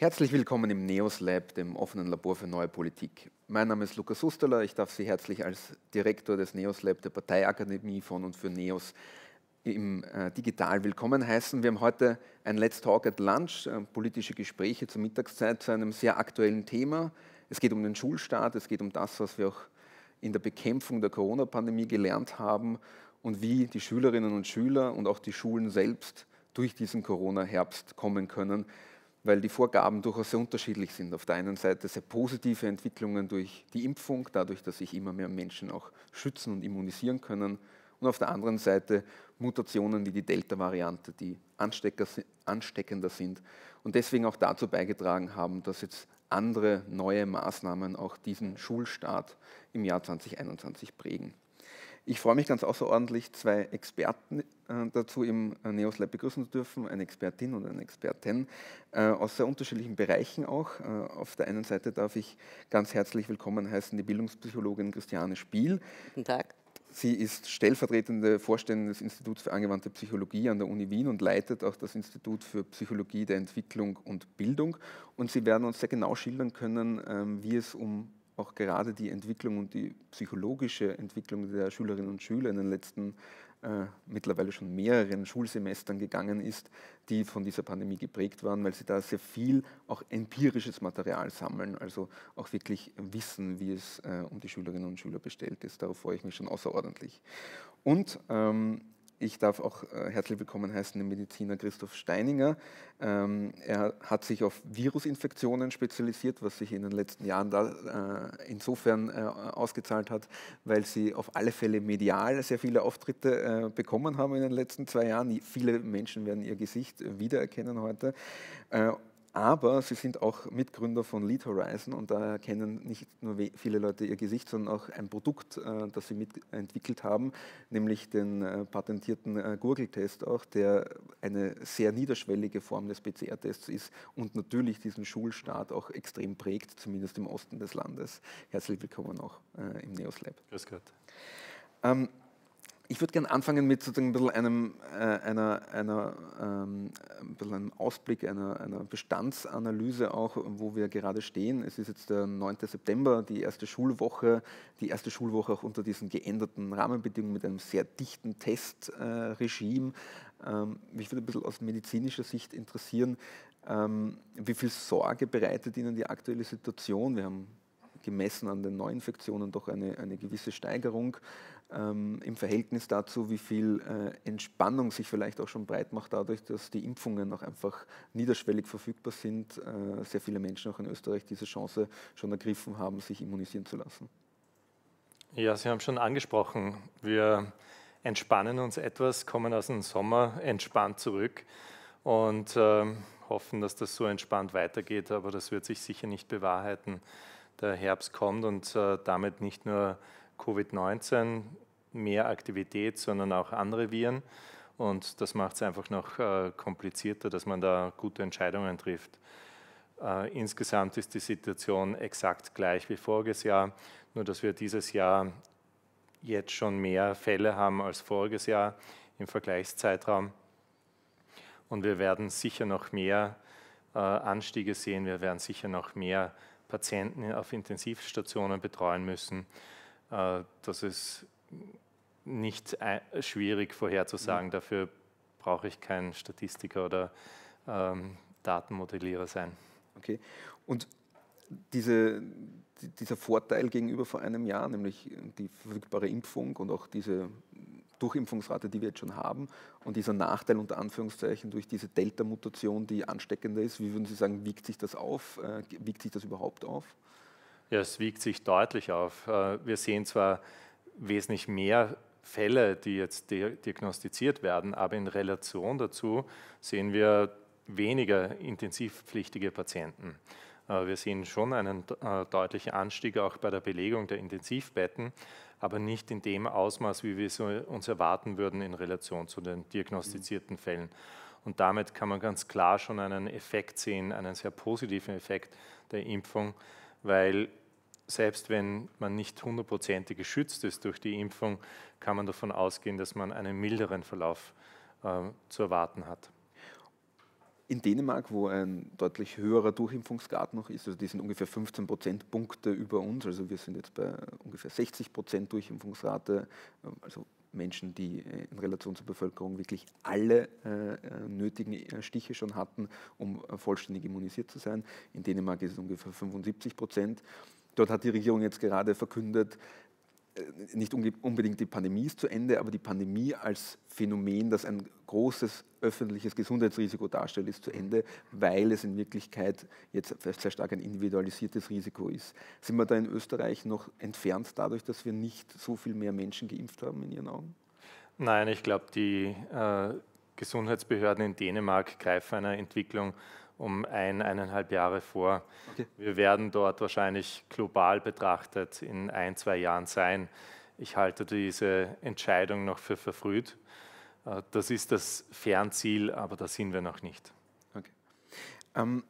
Herzlich willkommen im NEOS Lab, dem offenen Labor für neue Politik. Mein Name ist Lukas Usterler. Ich darf Sie herzlich als Direktor des NEOS Lab der Parteiakademie von und für NEOS im äh, Digital willkommen heißen. Wir haben heute ein Let's Talk at Lunch, äh, politische Gespräche zur Mittagszeit zu einem sehr aktuellen Thema. Es geht um den Schulstart, es geht um das, was wir auch in der Bekämpfung der Corona-Pandemie gelernt haben und wie die Schülerinnen und Schüler und auch die Schulen selbst durch diesen Corona-Herbst kommen können weil die Vorgaben durchaus sehr unterschiedlich sind. Auf der einen Seite sehr positive Entwicklungen durch die Impfung, dadurch, dass sich immer mehr Menschen auch schützen und immunisieren können. Und auf der anderen Seite Mutationen wie die Delta-Variante, die ansteckender sind und deswegen auch dazu beigetragen haben, dass jetzt andere neue Maßnahmen auch diesen Schulstart im Jahr 2021 prägen. Ich freue mich ganz außerordentlich, zwei Experten äh, dazu im äh, Neos Lab begrüßen zu dürfen, eine Expertin und eine Expertin äh, aus sehr unterschiedlichen Bereichen auch. Auf der einen Seite darf ich ganz herzlich willkommen heißen die Bildungspsychologin Christiane Spiel. Guten Tag. Sie ist stellvertretende Vorständin des Instituts für angewandte Psychologie an der Uni Wien und leitet auch das Institut für Psychologie der Entwicklung und Bildung. Und Sie werden uns sehr genau schildern können, ähm, wie es um auch gerade die Entwicklung und die psychologische Entwicklung der Schülerinnen und Schüler in den letzten äh, mittlerweile schon mehreren Schulsemestern gegangen ist, die von dieser Pandemie geprägt waren, weil sie da sehr viel auch empirisches Material sammeln, also auch wirklich wissen, wie es äh, um die Schülerinnen und Schüler bestellt ist. Darauf freue ich mich schon außerordentlich. Und ähm, ich darf auch äh, herzlich willkommen heißen den Mediziner Christoph Steininger. Ähm, er hat sich auf Virusinfektionen spezialisiert, was sich in den letzten Jahren da, äh, insofern äh, ausgezahlt hat, weil sie auf alle Fälle medial sehr viele Auftritte bekommen haben in den letzten zwei Jahren. Viele Menschen werden ihr Gesicht wiedererkennen heute aber sie sind auch Mitgründer von Lead Horizon und daher kennen nicht nur viele Leute ihr Gesicht, sondern auch ein Produkt, äh, das sie mitentwickelt haben, nämlich den äh, patentierten äh, Gurgeltest auch, der eine sehr niederschwellige Form des PCR-Tests ist und natürlich diesen Schulstaat auch extrem prägt, zumindest im Osten des Landes. Herzlich willkommen auch im Neos Lab. Grüß Gott. Ähm, ich würde gerne anfangen mit sozusagen ein bisschen einem, äh, einer, einer, ähm, ein bisschen einem Ausblick, einer, einer Bestandsanalyse auch, wo wir gerade stehen. Es ist jetzt der 9. September, die erste Schulwoche, die erste Schulwoche auch unter diesen geänderten Rahmenbedingungen mit einem sehr dichten Testregime. Äh, ähm, mich würde ein bisschen aus medizinischer Sicht interessieren, ähm, wie viel Sorge bereitet Ihnen die aktuelle Situation? Wir haben gemessen an den Neuinfektionen doch eine, eine gewisse Steigerung ähm, im Verhältnis dazu, wie viel äh, Entspannung sich vielleicht auch schon breit macht, dadurch, dass die Impfungen auch einfach niederschwellig verfügbar sind, äh, sehr viele Menschen auch in Österreich diese Chance schon ergriffen haben, sich immunisieren zu lassen. Ja, Sie haben schon angesprochen, wir entspannen uns etwas, kommen aus dem Sommer entspannt zurück und äh, hoffen, dass das so entspannt weitergeht, aber das wird sich sicher nicht bewahrheiten. Der Herbst kommt und äh, damit nicht nur Covid-19 mehr Aktivität, sondern auch andere Viren. Und das macht es einfach noch äh, komplizierter, dass man da gute Entscheidungen trifft. Äh, insgesamt ist die Situation exakt gleich wie voriges Jahr, nur dass wir dieses Jahr jetzt schon mehr Fälle haben als voriges Jahr im Vergleichszeitraum. Und wir werden sicher noch mehr äh, Anstiege sehen, wir werden sicher noch mehr Patienten auf Intensivstationen betreuen müssen. Äh, das ist nicht äh, schwierig vorherzusagen. Mhm. Dafür brauche ich kein Statistiker oder ähm, Datenmodellierer sein. Okay. Und diese, dieser Vorteil gegenüber vor einem Jahr, nämlich die verfügbare Impfung und auch diese Durchimpfungsrate, die wir jetzt schon haben, und dieser Nachteil unter Anführungszeichen durch diese Delta-Mutation, die ansteckender ist, wie würden Sie sagen, wiegt sich das auf? Äh, wiegt sich das überhaupt auf? Ja, es wiegt sich deutlich auf. Äh, wir sehen zwar wesentlich mehr Fälle, die jetzt diagnostiziert werden, aber in Relation dazu sehen wir weniger intensivpflichtige Patienten. Äh, wir sehen schon einen äh, deutlichen Anstieg auch bei der Belegung der Intensivbetten, aber nicht in dem Ausmaß, wie wir es uns erwarten würden in Relation zu den diagnostizierten mhm. Fällen. Und damit kann man ganz klar schon einen Effekt sehen, einen sehr positiven Effekt der Impfung, weil selbst wenn man nicht hundertprozentig geschützt ist durch die Impfung, kann man davon ausgehen, dass man einen milderen Verlauf äh, zu erwarten hat. In Dänemark, wo ein deutlich höherer Durchimpfungsgrad noch ist, also die sind ungefähr 15 Prozentpunkte über uns, also wir sind jetzt bei ungefähr 60 Prozent Durchimpfungsrate, also Menschen, die äh, in Relation zur Bevölkerung wirklich alle äh, äh nötigen äh, Stiche schon hatten, um vollständig immunisiert zu sein. In Dänemark ist es ungefähr 75 Prozent. Dort hat die Regierung jetzt gerade verkündet, äh, nicht unbedingt die Pandemie ist zu Ende, aber die Pandemie als Phänomen, das ein großes öffentliches Gesundheitsrisiko darstellt, ist zu Ende, weil es in Wirklichkeit jetzt sehr stark ein individualisiertes Risiko ist. Sind wir da in Österreich noch entfernt dadurch, dass wir nicht so viel mehr Menschen geimpft haben in Ihren Augen? Nein, ich glaube, die äh, Gesundheitsbehörden in Dänemark greifen einer Entwicklung um ein, eineinhalb Jahre vor. Okay. Wir werden dort wahrscheinlich global betrachtet in ein, zwei Jahren sein. Ich halte diese Entscheidung noch für verfrüht. Äh, das ist das Fernziel, aber da sind wir noch nicht. Okay. Ähm,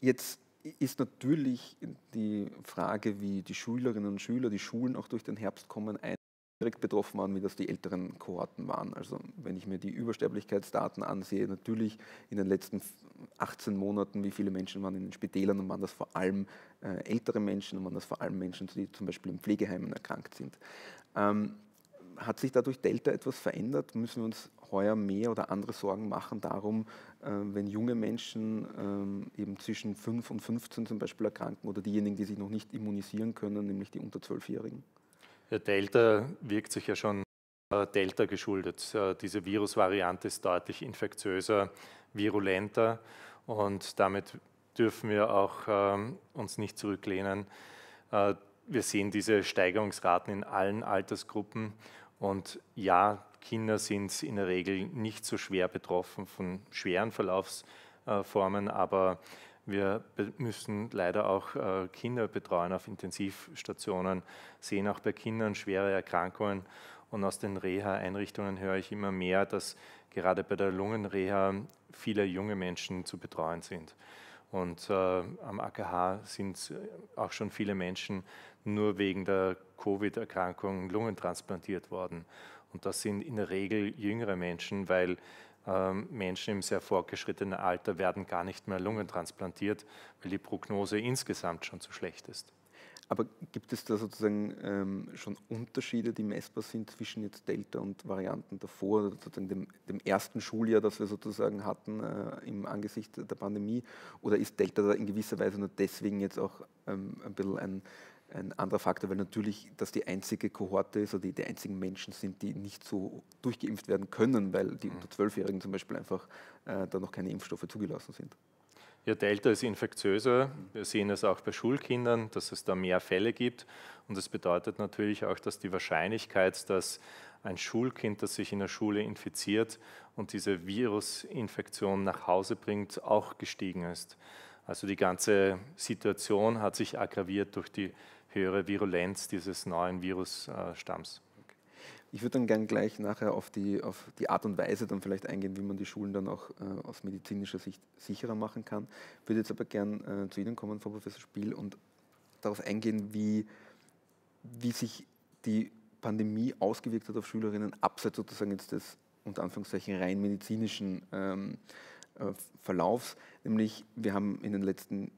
jetzt ist natürlich die Frage, wie die Schülerinnen und Schüler, die Schulen auch durch den Herbst kommen, ein direkt betroffen waren, wie das die älteren Kohorten waren. Also wenn ich mir die Übersterblichkeitsdaten ansehe, natürlich in den letzten 18 Monaten, wie viele Menschen waren in den Spitälern und waren das vor allem äh, ältere Menschen und waren das vor allem Menschen, die zum Beispiel in Pflegeheimen erkrankt sind. Ähm, hat sich dadurch Delta etwas verändert? Müssen wir uns heuer mehr oder andere Sorgen machen darum, äh, wenn junge Menschen ähm, eben zwischen 5 und 15 zum Beispiel erkranken oder diejenigen, die sich noch nicht immunisieren können, nämlich die unter 12-Jährigen? Der Delta wirkt sich ja schon äh, Delta geschuldet. Äh, diese Virusvariante ist deutlich infektiöser, virulenter und damit dürfen wir auch ähm, uns nicht zurücklehnen. Äh, wir sehen diese Steigerungsraten in allen Altersgruppen und ja, Kinder sind in der Regel nicht so schwer betroffen von schweren Verlaufsformen, aber wir müssen leider auch äh, Kinder betreuen auf Intensivstationen, sehen auch bei Kindern schwere Erkrankungen. Und aus den Reha-Einrichtungen höre ich immer mehr, dass gerade bei der Lungenreha viele junge Menschen zu betreuen sind. Und äh, am AKH sind äh, auch schon viele Menschen nur wegen der Covid-Erkrankung Lungen transplantiert worden. Und das sind in der Regel jüngere Menschen, weil ähm, Menschen im sehr fortgeschrittenen Alter werden gar nicht mehr Lungen transplantiert, weil die Prognose insgesamt schon zu schlecht ist. Aber gibt es da sozusagen ähm, schon Unterschiede, die messbar sind zwischen jetzt Delta und Varianten davor, sozusagen dem, dem ersten Schuljahr, das wir sozusagen hatten äh, im Angesicht der Pandemie? Oder ist Delta da in gewisser Weise nur deswegen jetzt auch ähm, ein bisschen ein, ein anderer Faktor, weil natürlich das die einzige Kohorte ist also oder die, die einzigen Menschen sind, die nicht so durchgeimpft werden können, weil die mhm. unter Zwölfjährigen zum Beispiel einfach äh, da noch keine Impfstoffe zugelassen sind. Ja, Delta ist infektiöser. Wir sehen es auch bei Schulkindern, dass es da mehr Fälle gibt. Und das bedeutet natürlich auch, dass die Wahrscheinlichkeit, dass ein Schulkind, das sich in der Schule infiziert und diese Virusinfektion nach Hause bringt, auch gestiegen ist. Also die ganze Situation hat sich aggraviert durch die höhere Virulenz dieses neuen Virusstamms. Ich würde dann gerne gleich nachher auf die, auf die Art und Weise dann vielleicht eingehen, wie man die Schulen dann auch äh, aus medizinischer Sicht sicherer machen kann. Ich würde jetzt aber gern äh, zu Ihnen kommen, Frau Professor Spiel, und darauf eingehen, wie, wie sich die Pandemie ausgewirkt hat auf Schülerinnen, abseits sozusagen jetzt des unter Anführungszeichen rein medizinischen ähm, äh, Verlaufs. Nämlich, wir haben in den letzten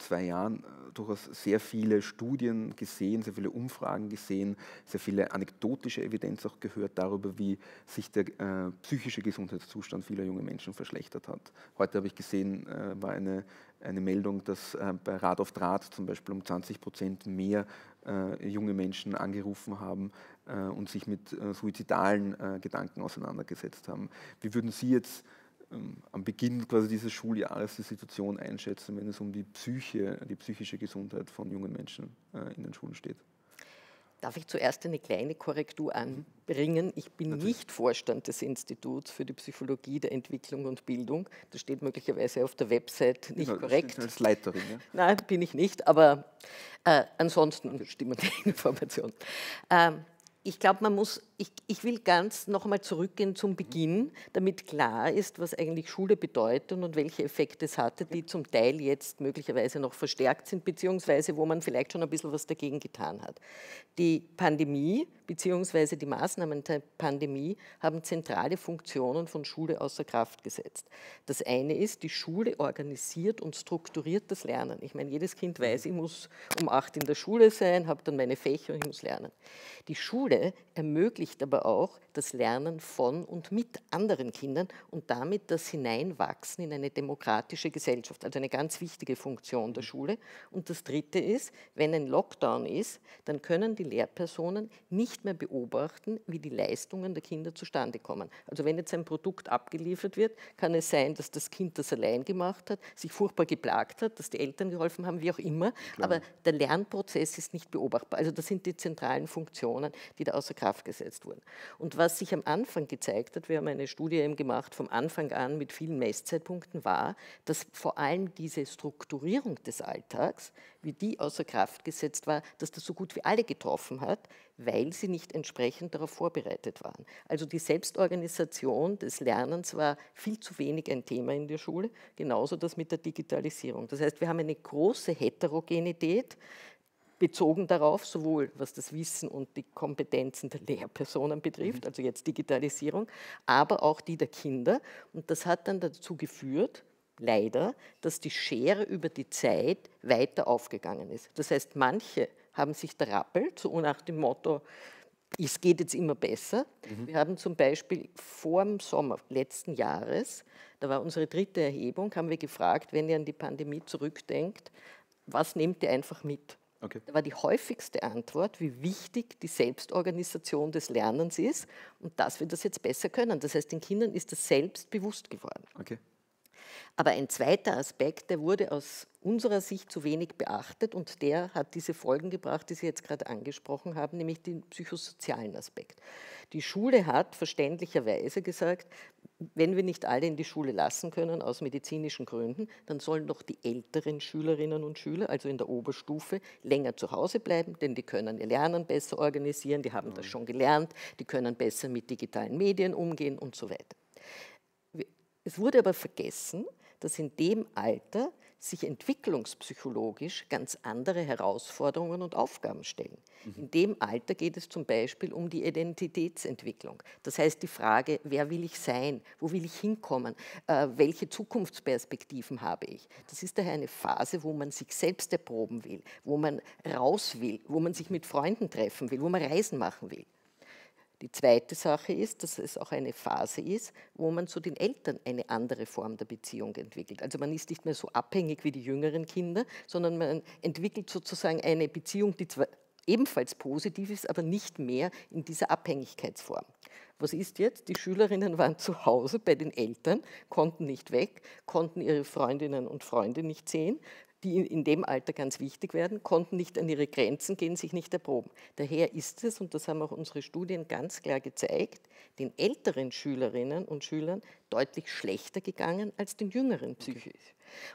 zwei Jahren äh, durchaus sehr viele Studien gesehen, sehr viele Umfragen gesehen, sehr viele anekdotische Evidenz auch gehört darüber, wie sich der äh, psychische Gesundheitszustand vieler junger Menschen verschlechtert hat. Heute habe ich gesehen, äh, war eine, eine Meldung, dass äh, bei Rat auf Draht zum Beispiel um 20 Prozent mehr äh, junge Menschen angerufen haben äh, und sich mit suizidalen Gedanken auseinandergesetzt haben. Wie würden Sie jetzt ähm, am Beginn quasi dieses Schuljahres die Situation einschätzen, wenn es um die Psyche, die psychische Gesundheit von jungen Menschen äh, in den Schulen steht? Darf ich zuerst eine kleine Korrektur mhm. anbringen? Ich bin Natürlich. nicht Vorstand des Instituts für die Psychologie der Entwicklung und Bildung. Das steht möglicherweise auf der Website nicht genau, korrekt. Als Leiterin, ja? Nein, bin ich nicht, aber äh, ansonsten stimmen die Informationen. Ähm, ich glaube, man muss, ich, ich will ganz nochmal zurückgehen zum Beginn, damit klar ist, was eigentlich Schule bedeutet und welche Effekte es hatte, die zum Teil jetzt möglicherweise noch verstärkt sind, beziehungsweise wo man vielleicht schon ein bisschen was dagegen getan hat. Die Pandemie, beziehungsweise die Maßnahmen der Pandemie haben zentrale Funktionen von Schule außer Kraft gesetzt. Das eine ist, die Schule organisiert und strukturiert das Lernen. Ich meine, jedes Kind weiß, ich muss um acht in der Schule sein, habe dann meine Fächer, und ich muss lernen. Die Schule Schule ermöglicht aber auch das Lernen von und mit anderen Kindern und damit das Hineinwachsen in eine demokratische Gesellschaft, also eine ganz wichtige Funktion der Schule. Und das Dritte ist, wenn ein Lockdown ist, dann können die Lehrpersonen nicht mehr beobachten, wie die Leistungen der Kinder zustande kommen. Also wenn jetzt ein Produkt abgeliefert wird, kann es sein, dass das Kind das allein gemacht hat, sich furchtbar geplagt hat, dass die Eltern geholfen haben, wie auch immer. Klar. Aber der Lernprozess ist nicht beobachtbar. Also das sind die zentralen Funktionen, Die wieder außer Kraft gesetzt wurden. Und was sich am Anfang gezeigt hat, wir haben eine Studie eben gemacht, vom Anfang an mit vielen Messzeitpunkten war, dass vor allem diese Strukturierung des Alltags, wie die außer Kraft gesetzt war, dass das so gut wie alle getroffen hat, weil sie nicht entsprechend darauf vorbereitet waren. Also die Selbstorganisation des Lernens war viel zu wenig ein Thema in der Schule, genauso das mit der Digitalisierung. Das heißt, wir haben eine große Heterogenität bezogen darauf, sowohl was das Wissen und die Kompetenzen der Lehrpersonen betrifft, mhm. also jetzt Digitalisierung, aber auch die der Kinder. Und das hat dann dazu geführt, leider, dass die Schere über die Zeit weiter aufgegangen ist. Das heißt, manche haben sich da so nach dem Motto, es geht jetzt immer besser. Mhm. Wir haben zum Beispiel vor dem Sommer letzten Jahres, da war unsere dritte Erhebung, haben wir gefragt, wenn ihr an die Pandemie zurückdenkt, was nehmt ihr einfach mit? Okay. Da war die häufigste Antwort, wie wichtig die Selbstorganisation des Lernens ist und dass wir das jetzt besser können. Das heißt, den Kindern ist das selbst bewusst geworden. Okay. Aber ein zweiter Aspekt, der wurde aus unserer Sicht zu wenig beachtet und der hat diese Folgen gebracht, die Sie jetzt gerade angesprochen haben, nämlich den psychosozialen Aspekt. Die Schule hat verständlicherweise gesagt, wenn wir nicht alle in die Schule lassen können aus medizinischen Gründen, dann sollen doch die älteren Schülerinnen und Schüler, also in der Oberstufe, länger zu Hause bleiben, denn die können ihr Lernen besser organisieren, die haben das mhm. schon gelernt, die können besser mit digitalen Medien umgehen und so weiter. Es wurde aber vergessen, dass in dem Alter sich entwicklungspsychologisch ganz andere Herausforderungen und Aufgaben stellen. Mhm. In dem Alter geht es zum Beispiel um die Identitätsentwicklung. Das heißt die Frage, wer will ich sein, wo will ich hinkommen, äh, welche Zukunftsperspektiven habe ich. Das ist daher eine Phase, wo man sich selbst erproben will, wo man raus will, wo man sich mit Freunden treffen will, wo man Reisen machen will. Die zweite Sache ist, dass es auch eine Phase ist, wo man zu den Eltern eine andere Form der Beziehung entwickelt. Also man ist nicht mehr so abhängig wie die jüngeren Kinder, sondern man entwickelt sozusagen eine Beziehung, die zwar ebenfalls positiv ist, aber nicht mehr in dieser Abhängigkeitsform. Was ist jetzt? Die Schülerinnen waren zu Hause bei den Eltern, konnten nicht weg, konnten ihre Freundinnen und Freunde nicht sehen, die in dem Alter ganz wichtig werden, konnten nicht an ihre Grenzen gehen, sich nicht erproben. Daher ist es, und das haben auch unsere Studien ganz klar gezeigt, den älteren Schülerinnen und Schülern deutlich schlechter gegangen als den jüngeren psychisch. Okay.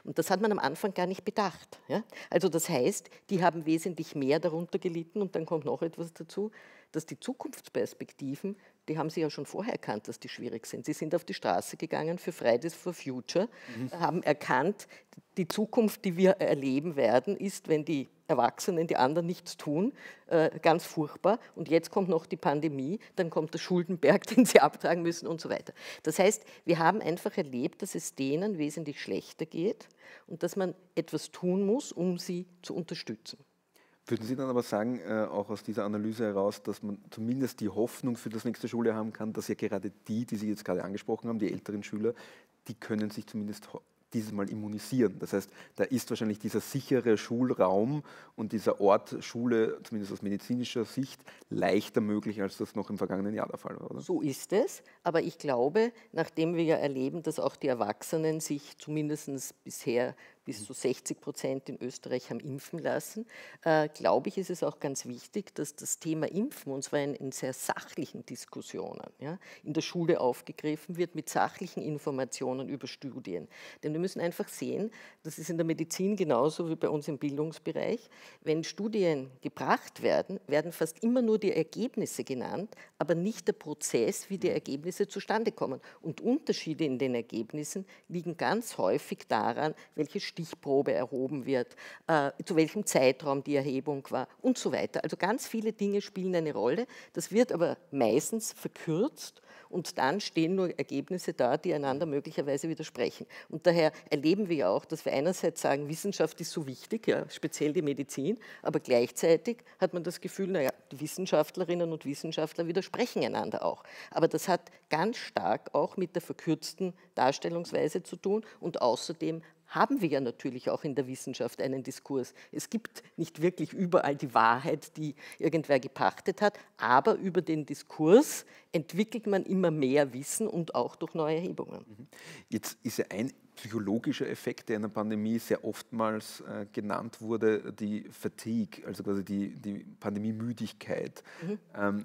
Und das hat man am Anfang gar nicht bedacht. Ja? Also das heißt, die haben wesentlich mehr darunter gelitten und dann kommt noch etwas dazu, dass die Zukunftsperspektiven die haben sie ja schon vorher erkannt, dass die schwierig sind. Sie sind auf die Straße gegangen für Fridays for Future, mhm. haben erkannt, die Zukunft, die wir erleben werden, ist, wenn die Erwachsenen, die anderen nichts tun, äh, ganz furchtbar. Und jetzt kommt noch die Pandemie, dann kommt der Schuldenberg, den sie abtragen müssen und so weiter. Das heißt, wir haben einfach erlebt, dass es denen wesentlich schlechter geht und dass man etwas tun muss, um sie zu unterstützen. Würden Sie dann aber sagen, äh, auch aus dieser Analyse heraus, dass man zumindest die Hoffnung für das nächste Schuljahr haben kann, dass ja gerade die, die Sie jetzt gerade angesprochen haben, die älteren Schüler, die können sich zumindest dieses Mal immunisieren. Das heißt, da ist wahrscheinlich dieser sichere Schulraum und dieser Ort Schule, zumindest aus medizinischer Sicht, leichter möglich, als das noch im vergangenen Jahr der Fall war. Oder? So ist es. Aber ich glaube, nachdem wir ja erleben, dass auch die Erwachsenen sich zumindest bisher bis mhm. zu 60 Prozent in Österreich haben impfen lassen, äh, glaube ich, ist es auch ganz wichtig, dass das Thema Impfen, und zwar in, in sehr sachlichen Diskussionen, ja, in der Schule aufgegriffen wird mit sachlichen Informationen über Studien. Denn wir müssen einfach sehen, das ist in der Medizin genauso wie bei uns im Bildungsbereich, wenn Studien gebracht werden, werden fast immer nur die Ergebnisse genannt, aber nicht der Prozess, wie die mhm. Ergebnisse zustande kommen. Und Unterschiede in den Ergebnissen liegen ganz häufig daran, welche Stichprobe erhoben wird, äh, zu welchem Zeitraum die Erhebung war und so weiter. Also ganz viele Dinge spielen eine Rolle. Das wird aber meistens verkürzt und dann stehen nur Ergebnisse da, die einander möglicherweise widersprechen. Und daher erleben wir ja auch, dass wir einerseits sagen, Wissenschaft ist so wichtig, ja, speziell die Medizin, aber gleichzeitig hat man das Gefühl, naja, die Wissenschaftlerinnen und Wissenschaftler widersprechen einander auch. Aber das hat ganz stark auch mit der verkürzten Darstellungsweise zu tun und außerdem haben wir ja natürlich auch in der Wissenschaft einen Diskurs. Es gibt nicht wirklich überall die Wahrheit, die irgendwer gepachtet hat, aber über den Diskurs entwickelt man immer mehr Wissen und auch durch neue Erhebungen. Mhm. Jetzt ist ja ein psychologischer Effekt, der in der Pandemie sehr oftmals äh, genannt wurde, die Fatigue, also quasi die, die Pandemiemüdigkeit. Mhm. Ähm,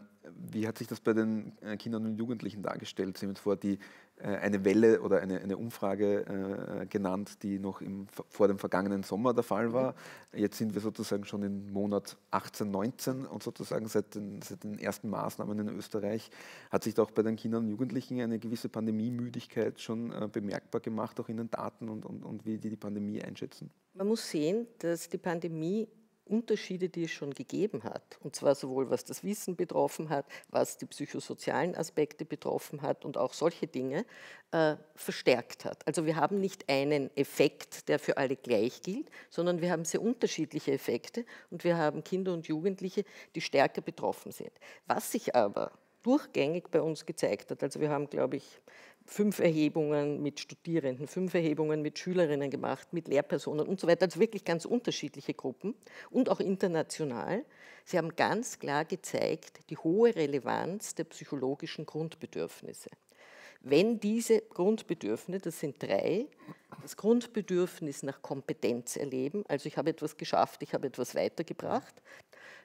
wie hat sich das bei den äh, Kindern und Jugendlichen dargestellt? Sie haben vor die, äh, eine Welle oder eine, eine Umfrage äh, genannt, die noch im, vor dem vergangenen Sommer der Fall war. Jetzt sind wir sozusagen schon im Monat 18, 19 und sozusagen seit den, seit den ersten Maßnahmen in Österreich hat sich da auch bei den Kindern und Jugendlichen eine gewisse Pandemiemüdigkeit schon äh, bemerkbar gemacht, auch in den Daten und, und, und wie die die Pandemie einschätzen. Man muss sehen, dass die Pandemie Unterschiede, die es schon gegeben hat, und zwar sowohl was das Wissen betroffen hat, was die psychosozialen Aspekte betroffen hat und auch solche Dinge, äh, verstärkt hat. Also wir haben nicht einen Effekt, der für alle gleich gilt, sondern wir haben sehr unterschiedliche Effekte und wir haben Kinder und Jugendliche, die stärker betroffen sind. Was sich aber durchgängig bei uns gezeigt hat, also wir haben, glaube ich, fünf Erhebungen mit Studierenden, fünf Erhebungen mit Schülerinnen gemacht, mit Lehrpersonen und so weiter. Also wirklich ganz unterschiedliche Gruppen und auch international. Sie haben ganz klar gezeigt, die hohe Relevanz der psychologischen Grundbedürfnisse. Wenn diese Grundbedürfnisse, das sind drei, das Grundbedürfnis nach Kompetenz erleben, also ich habe etwas geschafft, ich habe etwas weitergebracht,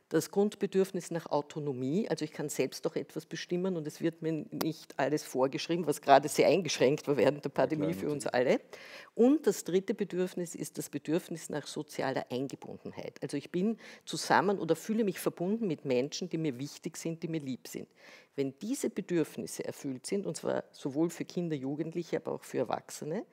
das Grundbedürfnis nach Autonomie, also ich kann selbst doch etwas bestimmen und es wird mir nicht alles vorgeschrieben, was gerade sehr eingeschränkt war während der Pandemie für uns alle. Und das dritte Bedürfnis ist das Bedürfnis nach sozialer Eingebundenheit. Also ich bin zusammen oder fühle mich verbunden mit Menschen, die mir wichtig sind, die mir lieb sind. Wenn diese Bedürfnisse erfüllt sind, und zwar sowohl für Kinder, Jugendliche, aber auch für Erwachsene,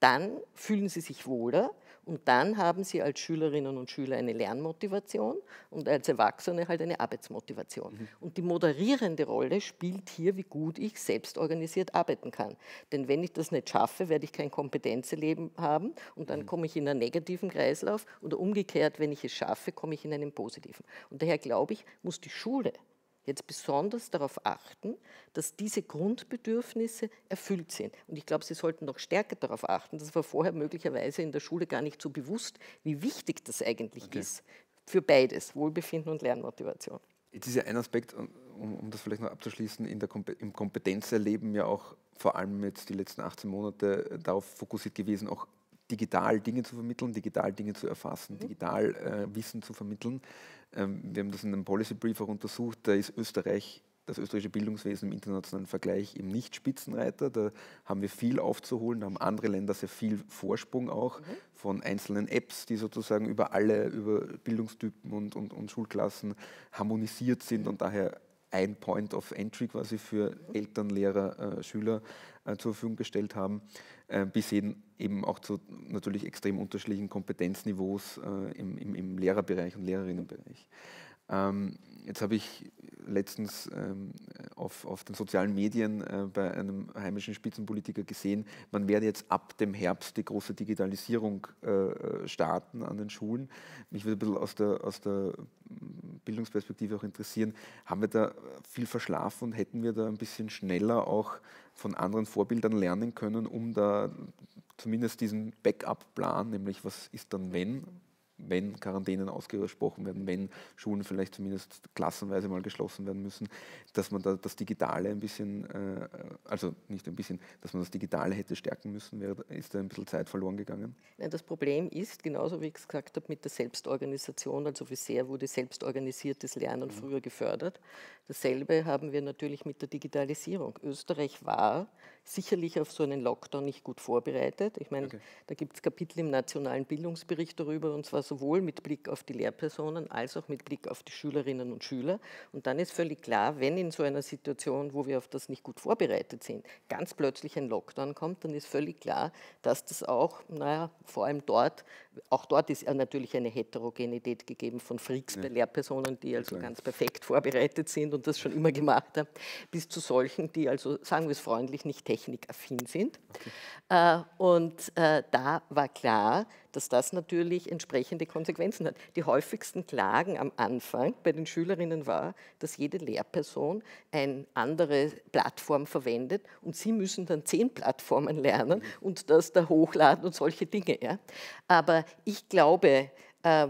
dann fühlen sie sich wohler, und dann haben sie als Schülerinnen und Schüler eine Lernmotivation und als Erwachsene halt eine Arbeitsmotivation. Mhm. Und die moderierende Rolle spielt hier, wie gut ich selbst organisiert arbeiten kann. Denn wenn ich das nicht schaffe, werde ich kein Kompetenzerleben haben und dann mhm. komme ich in einen negativen Kreislauf oder umgekehrt, wenn ich es schaffe, komme ich in einen positiven. Und daher glaube ich, muss die Schule jetzt besonders darauf achten, dass diese Grundbedürfnisse erfüllt sind. Und ich glaube, Sie sollten noch stärker darauf achten. Das war vorher möglicherweise in der Schule gar nicht so bewusst, wie wichtig das eigentlich okay. ist für beides, Wohlbefinden und Lernmotivation. Jetzt ist ja ein Aspekt, um, um das vielleicht noch abzuschließen, in der Kom im Kompetenzerleben ja auch vor allem jetzt die letzten 18 Monate äh, darauf fokussiert gewesen, auch digital Dinge zu vermitteln, digital Dinge zu erfassen, mhm. digital äh, Wissen zu vermitteln. Ähm, wir haben das in einem Policy Brief auch untersucht, da ist Österreich, das österreichische Bildungswesen im internationalen Vergleich eben nicht Spitzenreiter. Da haben wir viel aufzuholen, da haben andere Länder sehr viel Vorsprung auch mhm. von einzelnen Apps, die sozusagen über alle, über Bildungstypen und, und, und Schulklassen harmonisiert sind und daher ein Point of Entry quasi für mhm. Eltern, Lehrer, äh, Schüler äh, zur Verfügung gestellt haben, äh, bis hin eben auch zu natürlich extrem unterschiedlichen Kompetenzniveaus äh, im, im, im, Lehrerbereich und Lehrerinnenbereich. Ähm, jetzt habe ich letztens ähm, auf, auf den sozialen Medien äh, bei einem heimischen Spitzenpolitiker gesehen, man werde jetzt ab dem Herbst die große Digitalisierung äh, äh starten an den Schulen. Mich würde ein bisschen aus der, aus der Bildungsperspektive auch interessieren, haben wir da viel verschlafen und hätten wir da ein bisschen schneller auch von anderen Vorbildern lernen können, um da zumindest diesen Backup-Plan, nämlich was ist dann wenn, wenn Quarantänen ausgesprochen werden, wenn Schulen vielleicht zumindest klassenweise mal geschlossen werden müssen, dass man da das Digitale ein bisschen, äh, also nicht ein bisschen, dass man das Digitale hätte stärken müssen, wäre, ist da ein bisschen Zeit verloren gegangen? Nein, das Problem ist, genauso wie ich es gesagt habe, mit der Selbstorganisation, also wie sehr wurde selbstorganisiertes Lernen mhm. früher gefördert. Dasselbe haben wir natürlich mit der Digitalisierung. Österreich war sicherlich auf so einen Lockdown nicht gut vorbereitet. Ich meine, okay. da gibt es Kapitel im nationalen Bildungsbericht darüber, und zwar so sowohl mit Blick auf die Lehrpersonen als auch mit Blick auf die Schülerinnen und Schüler. Und dann ist völlig klar, wenn in so einer Situation, wo wir auf das nicht gut vorbereitet sind, ganz plötzlich ein Lockdown kommt, dann ist völlig klar, dass das auch, naja, vor allem dort auch dort ist natürlich eine Heterogenität gegeben von Freaks ja. bei Lehrpersonen, die also ganz perfekt vorbereitet sind und das schon immer gemacht haben, bis zu solchen, die also, sagen wir es freundlich, nicht technikaffin sind. Okay. Äh, und äh, da war klar, dass das natürlich entsprechende Konsequenzen hat. Die häufigsten Klagen am Anfang bei den Schülerinnen war, dass jede Lehrperson eine andere Plattform verwendet und sie müssen dann zehn Plattformen lernen mhm. und das da hochladen und solche Dinge. Ja. Aber ich glaube, äh,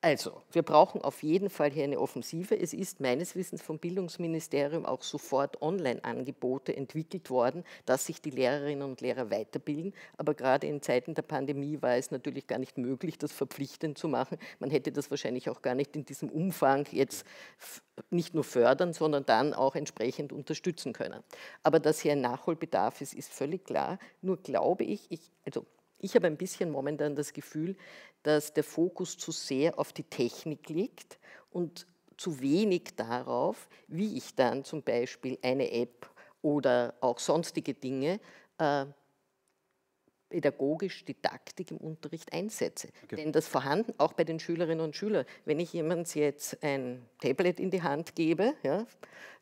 also, wir brauchen auf jeden Fall hier eine Offensive. Es ist meines Wissens vom Bildungsministerium auch sofort Online-Angebote entwickelt worden, dass sich die Lehrerinnen und Lehrer weiterbilden. Aber gerade in Zeiten der Pandemie war es natürlich gar nicht möglich, das verpflichtend zu machen. Man hätte das wahrscheinlich auch gar nicht in diesem Umfang jetzt nicht nur fördern, sondern dann auch entsprechend unterstützen können. Aber dass hier ein Nachholbedarf ist, ist völlig klar. Nur glaube ich, ich also ich habe ein bisschen momentan das Gefühl, dass der Fokus zu sehr auf die Technik liegt und zu wenig darauf, wie ich dann zum Beispiel eine App oder auch sonstige Dinge äh, pädagogisch-didaktik im Unterricht einsetze. Okay. Denn das Vorhanden, auch bei den Schülerinnen und Schülern, wenn ich jemandem jetzt ein Tablet in die Hand gebe, ja,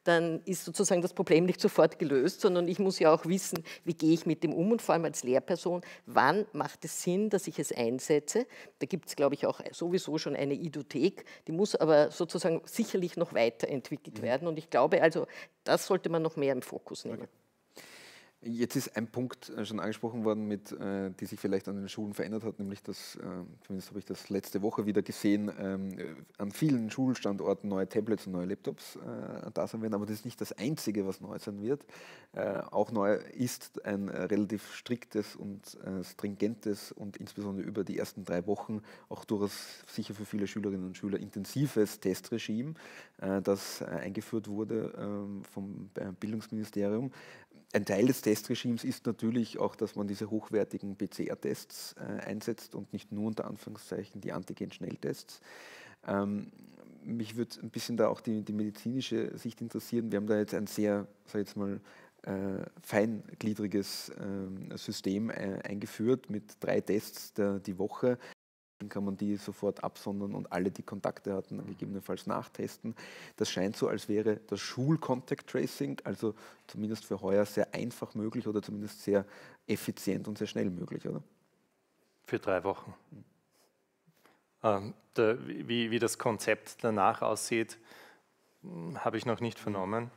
dann ist sozusagen das Problem nicht sofort gelöst, sondern ich muss ja auch wissen, wie gehe ich mit dem um und vor allem als Lehrperson, wann macht es Sinn, dass ich es einsetze. Da gibt es, glaube ich, auch sowieso schon eine Idothek, die muss aber sozusagen sicherlich noch weiterentwickelt mhm. werden und ich glaube also, das sollte man noch mehr im Fokus nehmen. Okay. Jetzt ist ein Punkt äh, schon angesprochen worden, mit, äh, die sich vielleicht an den Schulen verändert hat, nämlich dass, äh, zumindest habe ich das letzte Woche wieder gesehen, ähm, an vielen Schulstandorten neue Tablets und neue Laptops da sein werden. Aber das ist nicht das Einzige, was neu sein wird. Auch neu ist ein relativ striktes und stringentes und insbesondere über die ersten drei Wochen auch durchaus sicher für viele Schülerinnen und Schüler intensives Testregime, das eingeführt wurde ähm, vom Bildungsministerium ein Teil des Testregimes ist natürlich auch, dass man diese hochwertigen PCR-Tests äh, einsetzt und nicht nur unter Anführungszeichen die Antigen-Schnelltests. Ähm, mich würde ein bisschen da auch die, die, medizinische Sicht interessieren. Wir haben da jetzt ein sehr, sag jetzt mal, äh, feingliedriges ähm, äh, System eingeführt mit drei Tests der, äh, die Woche kann man die sofort absondern und alle, die Kontakte hatten, mhm. gegebenenfalls nachtesten. Das scheint so, als wäre das Schul-Contact Tracing, also zumindest für heuer, sehr einfach möglich oder zumindest sehr effizient und sehr schnell möglich, oder? Für drei Wochen. Mhm. Ähm, da, wie, wie das Konzept danach aussieht, hm, habe ich noch nicht vernommen.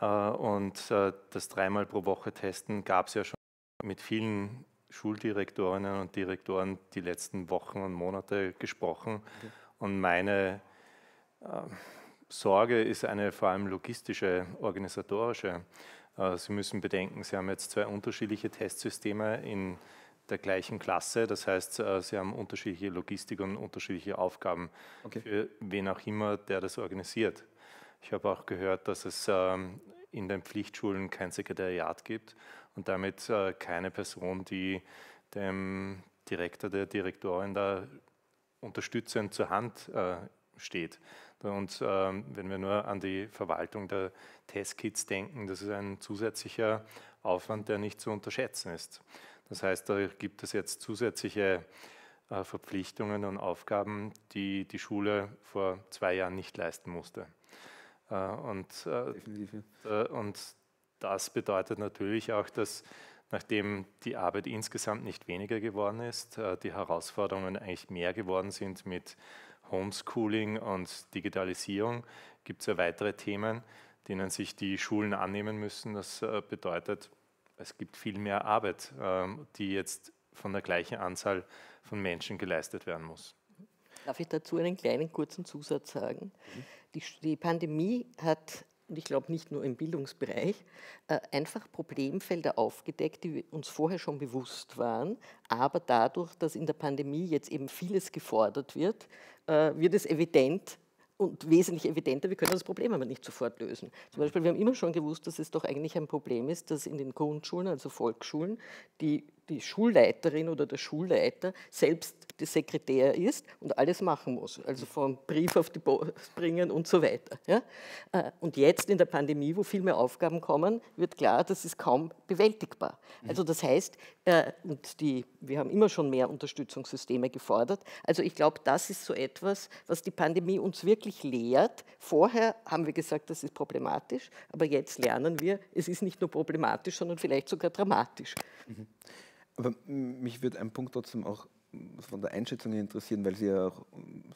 Äh, und äh, das dreimal pro Woche testen gab es ja schon mit vielen Schuldirektorinnen und Direktoren die letzten Wochen und Monate gesprochen. Und meine ähm, Sorge ist eine vor allem logistische, organisatorische. Äh, Sie müssen bedenken, Sie haben jetzt zwei unterschiedliche Testsysteme in der gleichen Klasse. Das heißt, äh, Sie haben unterschiedliche Logistik und unterschiedliche Aufgaben okay. für wen auch immer, der das organisiert. Ich habe auch gehört, dass es ähm, in den Pflichtschulen kein Sekretariat gibt und damit äh, keine Person, die dem Direktor, der Direktorin da unterstützend zur Hand äh, steht. Und ähm, wenn wir nur an die Verwaltung der Testkits denken, das ist ein zusätzlicher Aufwand, der nicht zu unterschätzen ist. Das heißt, da gibt es jetzt zusätzliche äh, Verpflichtungen und Aufgaben, die die Schule vor zwei Jahren nicht leisten musste. Äh, und, äh, äh, und das bedeutet natürlich auch, dass nachdem die Arbeit insgesamt nicht weniger geworden ist, die Herausforderungen eigentlich mehr geworden sind mit Homeschooling und Digitalisierung, gibt es ja weitere Themen, denen sich die Schulen annehmen müssen. Das bedeutet, es gibt viel mehr Arbeit, ähm, die jetzt von der gleichen Anzahl von Menschen geleistet werden muss. Darf ich dazu einen kleinen kurzen Zusatz sagen? Mhm. Die, die Pandemie hat, und ich glaube nicht nur im Bildungsbereich, äh, einfach Problemfelder aufgedeckt, die uns vorher schon bewusst waren. Aber dadurch, dass in der Pandemie jetzt eben vieles gefordert wird, äh, wird es evident, und wesentlich evidenter, wir können das Problem aber nicht sofort lösen. Zum Beispiel, wir haben immer schon gewusst, dass es doch eigentlich ein Problem ist, dass in den Grundschulen, also Volksschulen, die die Schulleiterin oder der Schulleiter selbst der Sekretär ist und alles machen muss, also vom Brief auf die Post bringen und so weiter. Ja? Äh, und jetzt in der Pandemie, wo viel mehr Aufgaben kommen, wird klar, das ist kaum bewältigbar. Also das heißt, äh, und die, wir haben immer schon mehr Unterstützungssysteme gefordert, also ich glaube, das ist so etwas, was die Pandemie uns wirklich lehrt. Vorher haben wir gesagt, das ist problematisch, aber jetzt lernen wir, es ist nicht nur problematisch, sondern vielleicht sogar dramatisch. Mhm. Aber mich würde ein Punkt trotzdem auch von der Einschätzung interessieren, weil Sie ja auch,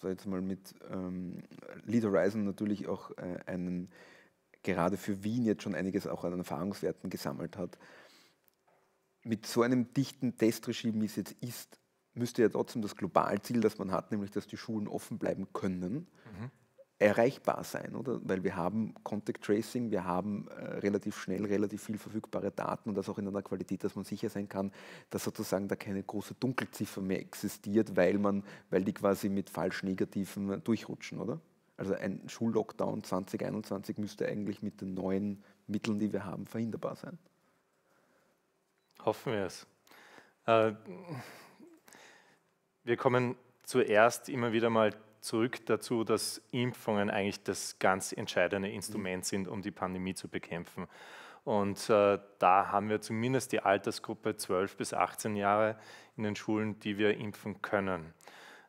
sag jetzt mal, mit ähm, Lead Horizon natürlich auch äh, einen, gerade für Wien jetzt schon einiges auch an Erfahrungswerten gesammelt hat. Mit so einem dichten Testregime, wie es jetzt ist, müsste ja trotzdem das Globalziel, das man hat, nämlich dass die Schulen offen bleiben können, mhm erreichbar sein, oder? Weil wir haben Contact Tracing, wir haben äh, relativ schnell relativ viel verfügbare Daten und das auch in einer Qualität, dass man sicher sein kann, dass sozusagen da keine große Dunkelziffer mehr existiert, weil man, weil die quasi mit falsch negativen durchrutschen, oder? Also ein Schullockdown 2021 müsste eigentlich mit den neuen Mitteln, die wir haben, verhinderbar sein. Hoffen wir es. Äh, wir kommen zuerst immer wieder mal zurück dazu, dass Impfungen eigentlich das ganz entscheidende mhm. Instrument sind, um die Pandemie zu bekämpfen. Und äh, da haben wir zumindest die Altersgruppe 12 bis 18 Jahre in den Schulen, die wir impfen können.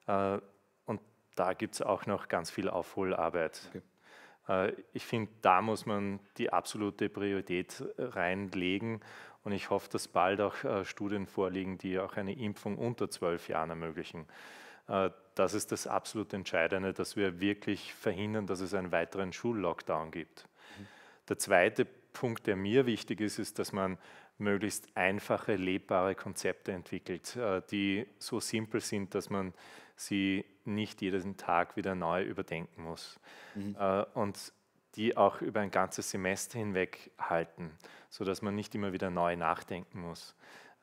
Äh, und da gibt es auch noch ganz viel Aufholarbeit. Okay. Äh, ich finde, da muss man die absolute Priorität äh, reinlegen. Und ich hoffe, dass bald auch äh, Studien vorliegen, die auch eine Impfung unter 12 Jahren ermöglichen. Äh, das ist das absolut Entscheidende, dass wir wirklich verhindern, dass es einen weiteren Schullockdown gibt. Der zweite Punkt, der mir wichtig ist, ist, dass man möglichst einfache, lebbare Konzepte entwickelt, äh, die so simpel sind, dass man sie nicht jeden Tag wieder neu überdenken muss mhm. Äh, und die auch über ein ganzes Semester hinweg halten, sodass man nicht immer wieder neu nachdenken muss.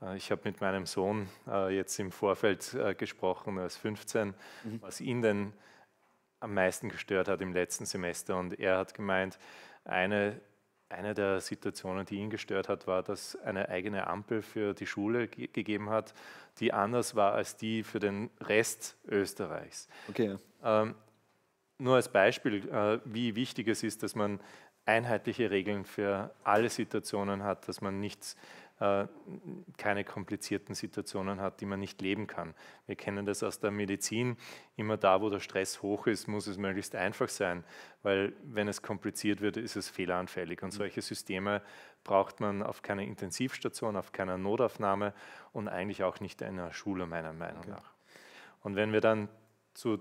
Äh, ich habe mit meinem Sohn äh, jetzt im Vorfeld äh, gesprochen, er ist 15, mhm. was ihn denn am meisten gestört hat im letzten Semester. Und er hat gemeint, eine, eine der Situationen, die ihn gestört hat, war, dass eine eigene Ampel für die Schule ge gegeben hat, die anders war als die für den Rest Österreichs. Okay. Ähm, nur als Beispiel, äh, wie wichtig es ist, dass man einheitliche Regeln für alle Situationen hat, dass man nichts äh, keine komplizierten Situationen hat, die man nicht leben kann. Wir kennen das aus der Medizin. Immer da, wo der Stress hoch ist, muss es möglichst einfach sein, weil wenn es kompliziert wird, ist es fehleranfällig. Und mhm. solche Systeme braucht man auf keiner Intensivstation, auf keiner Notaufnahme und eigentlich auch nicht in einer Schule, meiner Meinung okay. nach. Und wenn wir dann zu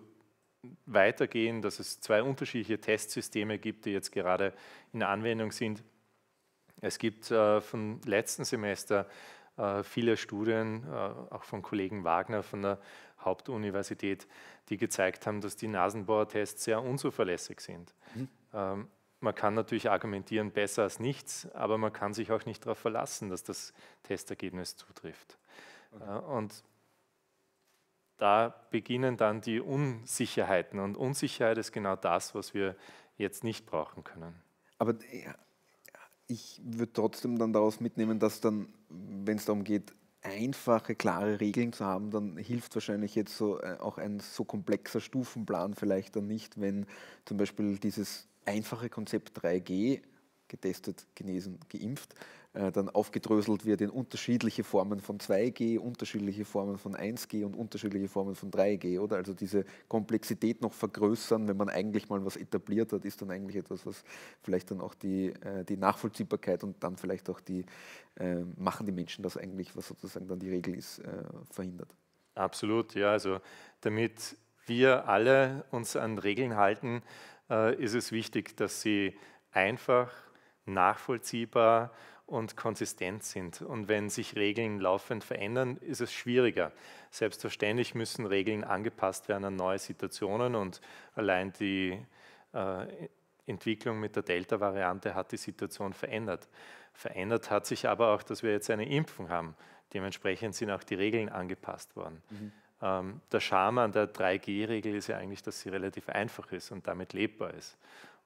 weitergehen, dass es zwei unterschiedliche Testsysteme gibt, die jetzt gerade in Anwendung sind, es gibt äh, vom letzten Semester äh, viele Studien, äh, auch von Kollegen Wagner von der Hauptuniversität, die gezeigt haben, dass die Nasenbohrtests sehr unzuverlässig sind. Mhm. Ähm, man kann natürlich argumentieren, besser als nichts, aber man kann sich auch nicht darauf verlassen, dass das Testergebnis zutrifft. Okay. Und da beginnen dann die Unsicherheiten. Und Unsicherheit ist genau das, was wir jetzt nicht brauchen können. Aber ich würde trotzdem dann daraus mitnehmen, dass dann, wenn es darum geht, einfache, klare Regeln zu haben, dann hilft wahrscheinlich jetzt so äh, auch ein so komplexer Stufenplan vielleicht dann nicht, wenn zum Beispiel dieses einfache Konzept 3G getestet, genesen, geimpft, äh, dann aufgedröselt wird in unterschiedliche Formen von 2G, unterschiedliche Formen von 1G und unterschiedliche Formen von 3G, oder? Also diese Komplexität noch vergrößern, wenn man eigentlich mal was etabliert hat, ist dann eigentlich etwas, was vielleicht dann auch die, äh, die Nachvollziehbarkeit und dann vielleicht auch die, äh, machen die Menschen das eigentlich, was sozusagen dann die Regel ist, äh, verhindert. Absolut, ja. Also damit wir alle uns an Regeln halten, äh, ist es wichtig, dass sie einfach, nachvollziehbar und konsistent sind. Und wenn sich Regeln laufend verändern, ist es schwieriger. Selbstverständlich müssen Regeln angepasst werden an neue Situationen und allein die äh, Entwicklung mit der Delta-Variante hat die Situation verändert. Verändert hat sich aber auch, dass wir jetzt eine Impfung haben. Dementsprechend sind auch die Regeln angepasst worden. Mhm. Ähm, der Charme an der 3G-Regel ist ja eigentlich, dass sie relativ einfach ist und damit lebbar ist.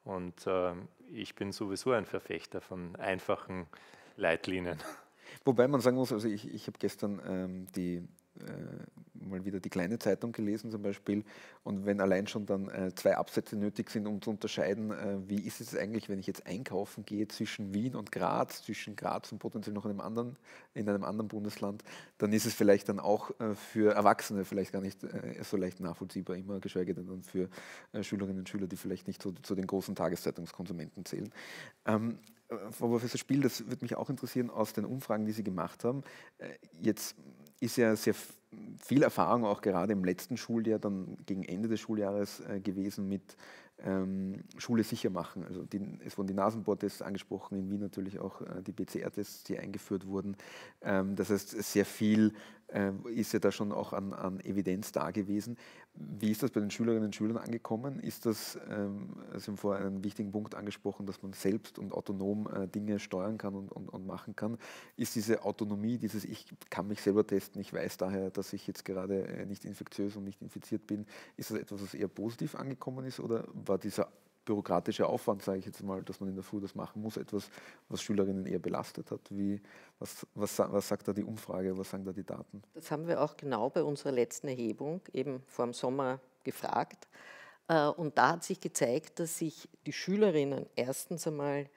Und äh, ich bin sowieso ein Verfechter von einfachen Leitlinien. Wobei man sagen muss, also ich, ich habe gestern ähm, die äh, mal wieder die kleine Zeitung gelesen zum Beispiel. Und wenn allein schon dann äh, zwei Absätze nötig sind, um zu unterscheiden, äh, wie ist es eigentlich, wenn ich jetzt einkaufen gehe zwischen Wien und Graz, zwischen Graz und potenziell noch einem anderen, in einem anderen Bundesland, dann ist es vielleicht dann auch äh, für Erwachsene vielleicht gar nicht äh, so leicht nachvollziehbar, immer geschweige denn dann für äh, Schülerinnen und Schüler, die vielleicht nicht so, zu den großen Tageszeitungskonsumenten zählen. Ähm, Frau Professor Spiel, das würde mich auch interessieren aus den Umfragen, die Sie gemacht haben. Jetzt ist ja sehr viel Erfahrung auch gerade im letzten Schuljahr, dann gegen Ende des Schuljahres äh, gewesen mit ähm, Schule sicher machen. Also die, es wurden die Nasenbohrtests angesprochen, in Wien natürlich auch äh, die PCR-Tests, die eingeführt wurden. Ähm, das heißt, sehr viel ähm, ist ja da schon auch an, an, Evidenz da gewesen. Wie ist das bei den Schülerinnen und Schülern angekommen? Ist das, ähm, Sie haben vorher einen wichtigen Punkt angesprochen, dass man selbst und autonom äh, Dinge steuern kann und, und, und, machen kann. Ist diese Autonomie, dieses Ich kann mich selber testen, ich weiß daher, dass ich jetzt gerade äh, nicht infektiös und nicht infiziert bin, ist das etwas, was eher positiv angekommen ist oder war dieser bürokratischer Aufwand, sage ich jetzt mal, dass man in der Früh das machen muss, etwas, was Schülerinnen eher belastet hat. Wie, was, was, was sagt da die Umfrage, was sagen da die Daten? Das haben wir auch genau bei unserer letzten Erhebung eben vor dem Sommer gefragt. Äh, und da hat sich gezeigt, dass sich die Schülerinnen erstens einmal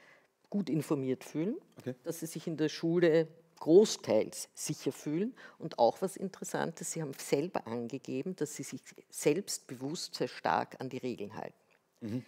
gut informiert fühlen, okay. dass sie sich in der Schule großteils sicher fühlen und auch was Interessantes, sie haben selber angegeben, dass sie sich selbstbewusst sehr stark an die Regeln halten. Mhm.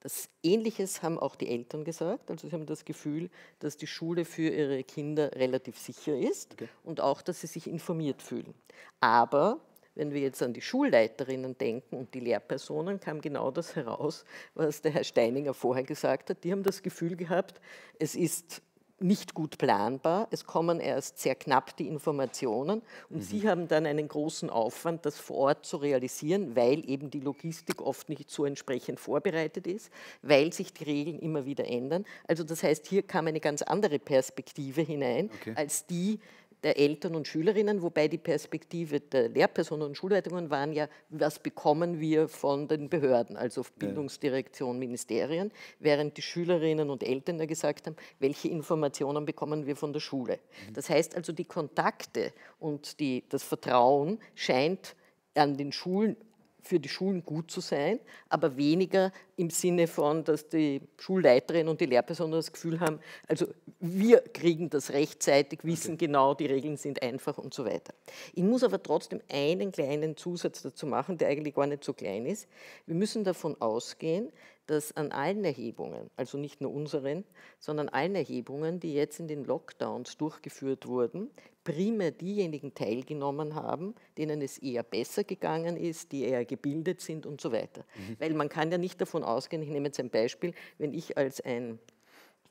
Das Ähnliches haben auch die Eltern gesagt. Also sie haben das Gefühl, dass die Schule für ihre Kinder relativ sicher ist okay. und auch, dass sie sich informiert fühlen. Aber wenn wir jetzt an die Schulleiterinnen denken und die Lehrpersonen, kam genau das heraus, was der Herr Steininger vorher gesagt hat. Die haben das Gefühl gehabt, es ist nicht gut planbar. Es kommen erst sehr knapp die Informationen und mhm. Sie haben dann einen großen Aufwand, das vor Ort zu realisieren, weil eben die Logistik oft nicht so entsprechend vorbereitet ist, weil sich die Regeln immer wieder ändern. Also das heißt, hier kam eine ganz andere Perspektive hinein okay. als die, der Eltern und Schülerinnen, wobei die Perspektive der Lehrpersonen und Schulleitungen waren ja, was bekommen wir von den Behörden, also Bildungsdirektion, Ministerien, während die Schülerinnen und Eltern ja gesagt haben, welche Informationen bekommen wir von der Schule. Mhm. Das heißt also, die Kontakte und die, das Vertrauen scheint an den Schulen für die Schulen gut zu sein, aber weniger im Sinne von, dass die Schulleiterin und die Lehrpersonen das Gefühl haben, also wir kriegen das rechtzeitig, wissen okay. genau, die Regeln sind einfach und so weiter. Ich muss aber trotzdem einen kleinen Zusatz dazu machen, der eigentlich gar nicht so klein ist. Wir müssen davon ausgehen, dass an allen Erhebungen, also nicht nur unseren, sondern allen Erhebungen, die jetzt in den Lockdowns durchgeführt wurden, primär diejenigen teilgenommen haben, denen es eher besser gegangen ist, die eher gebildet sind und so weiter. Mhm. Weil man kann ja nicht davon ausgehen, ich nehme jetzt ein Beispiel, wenn ich als ein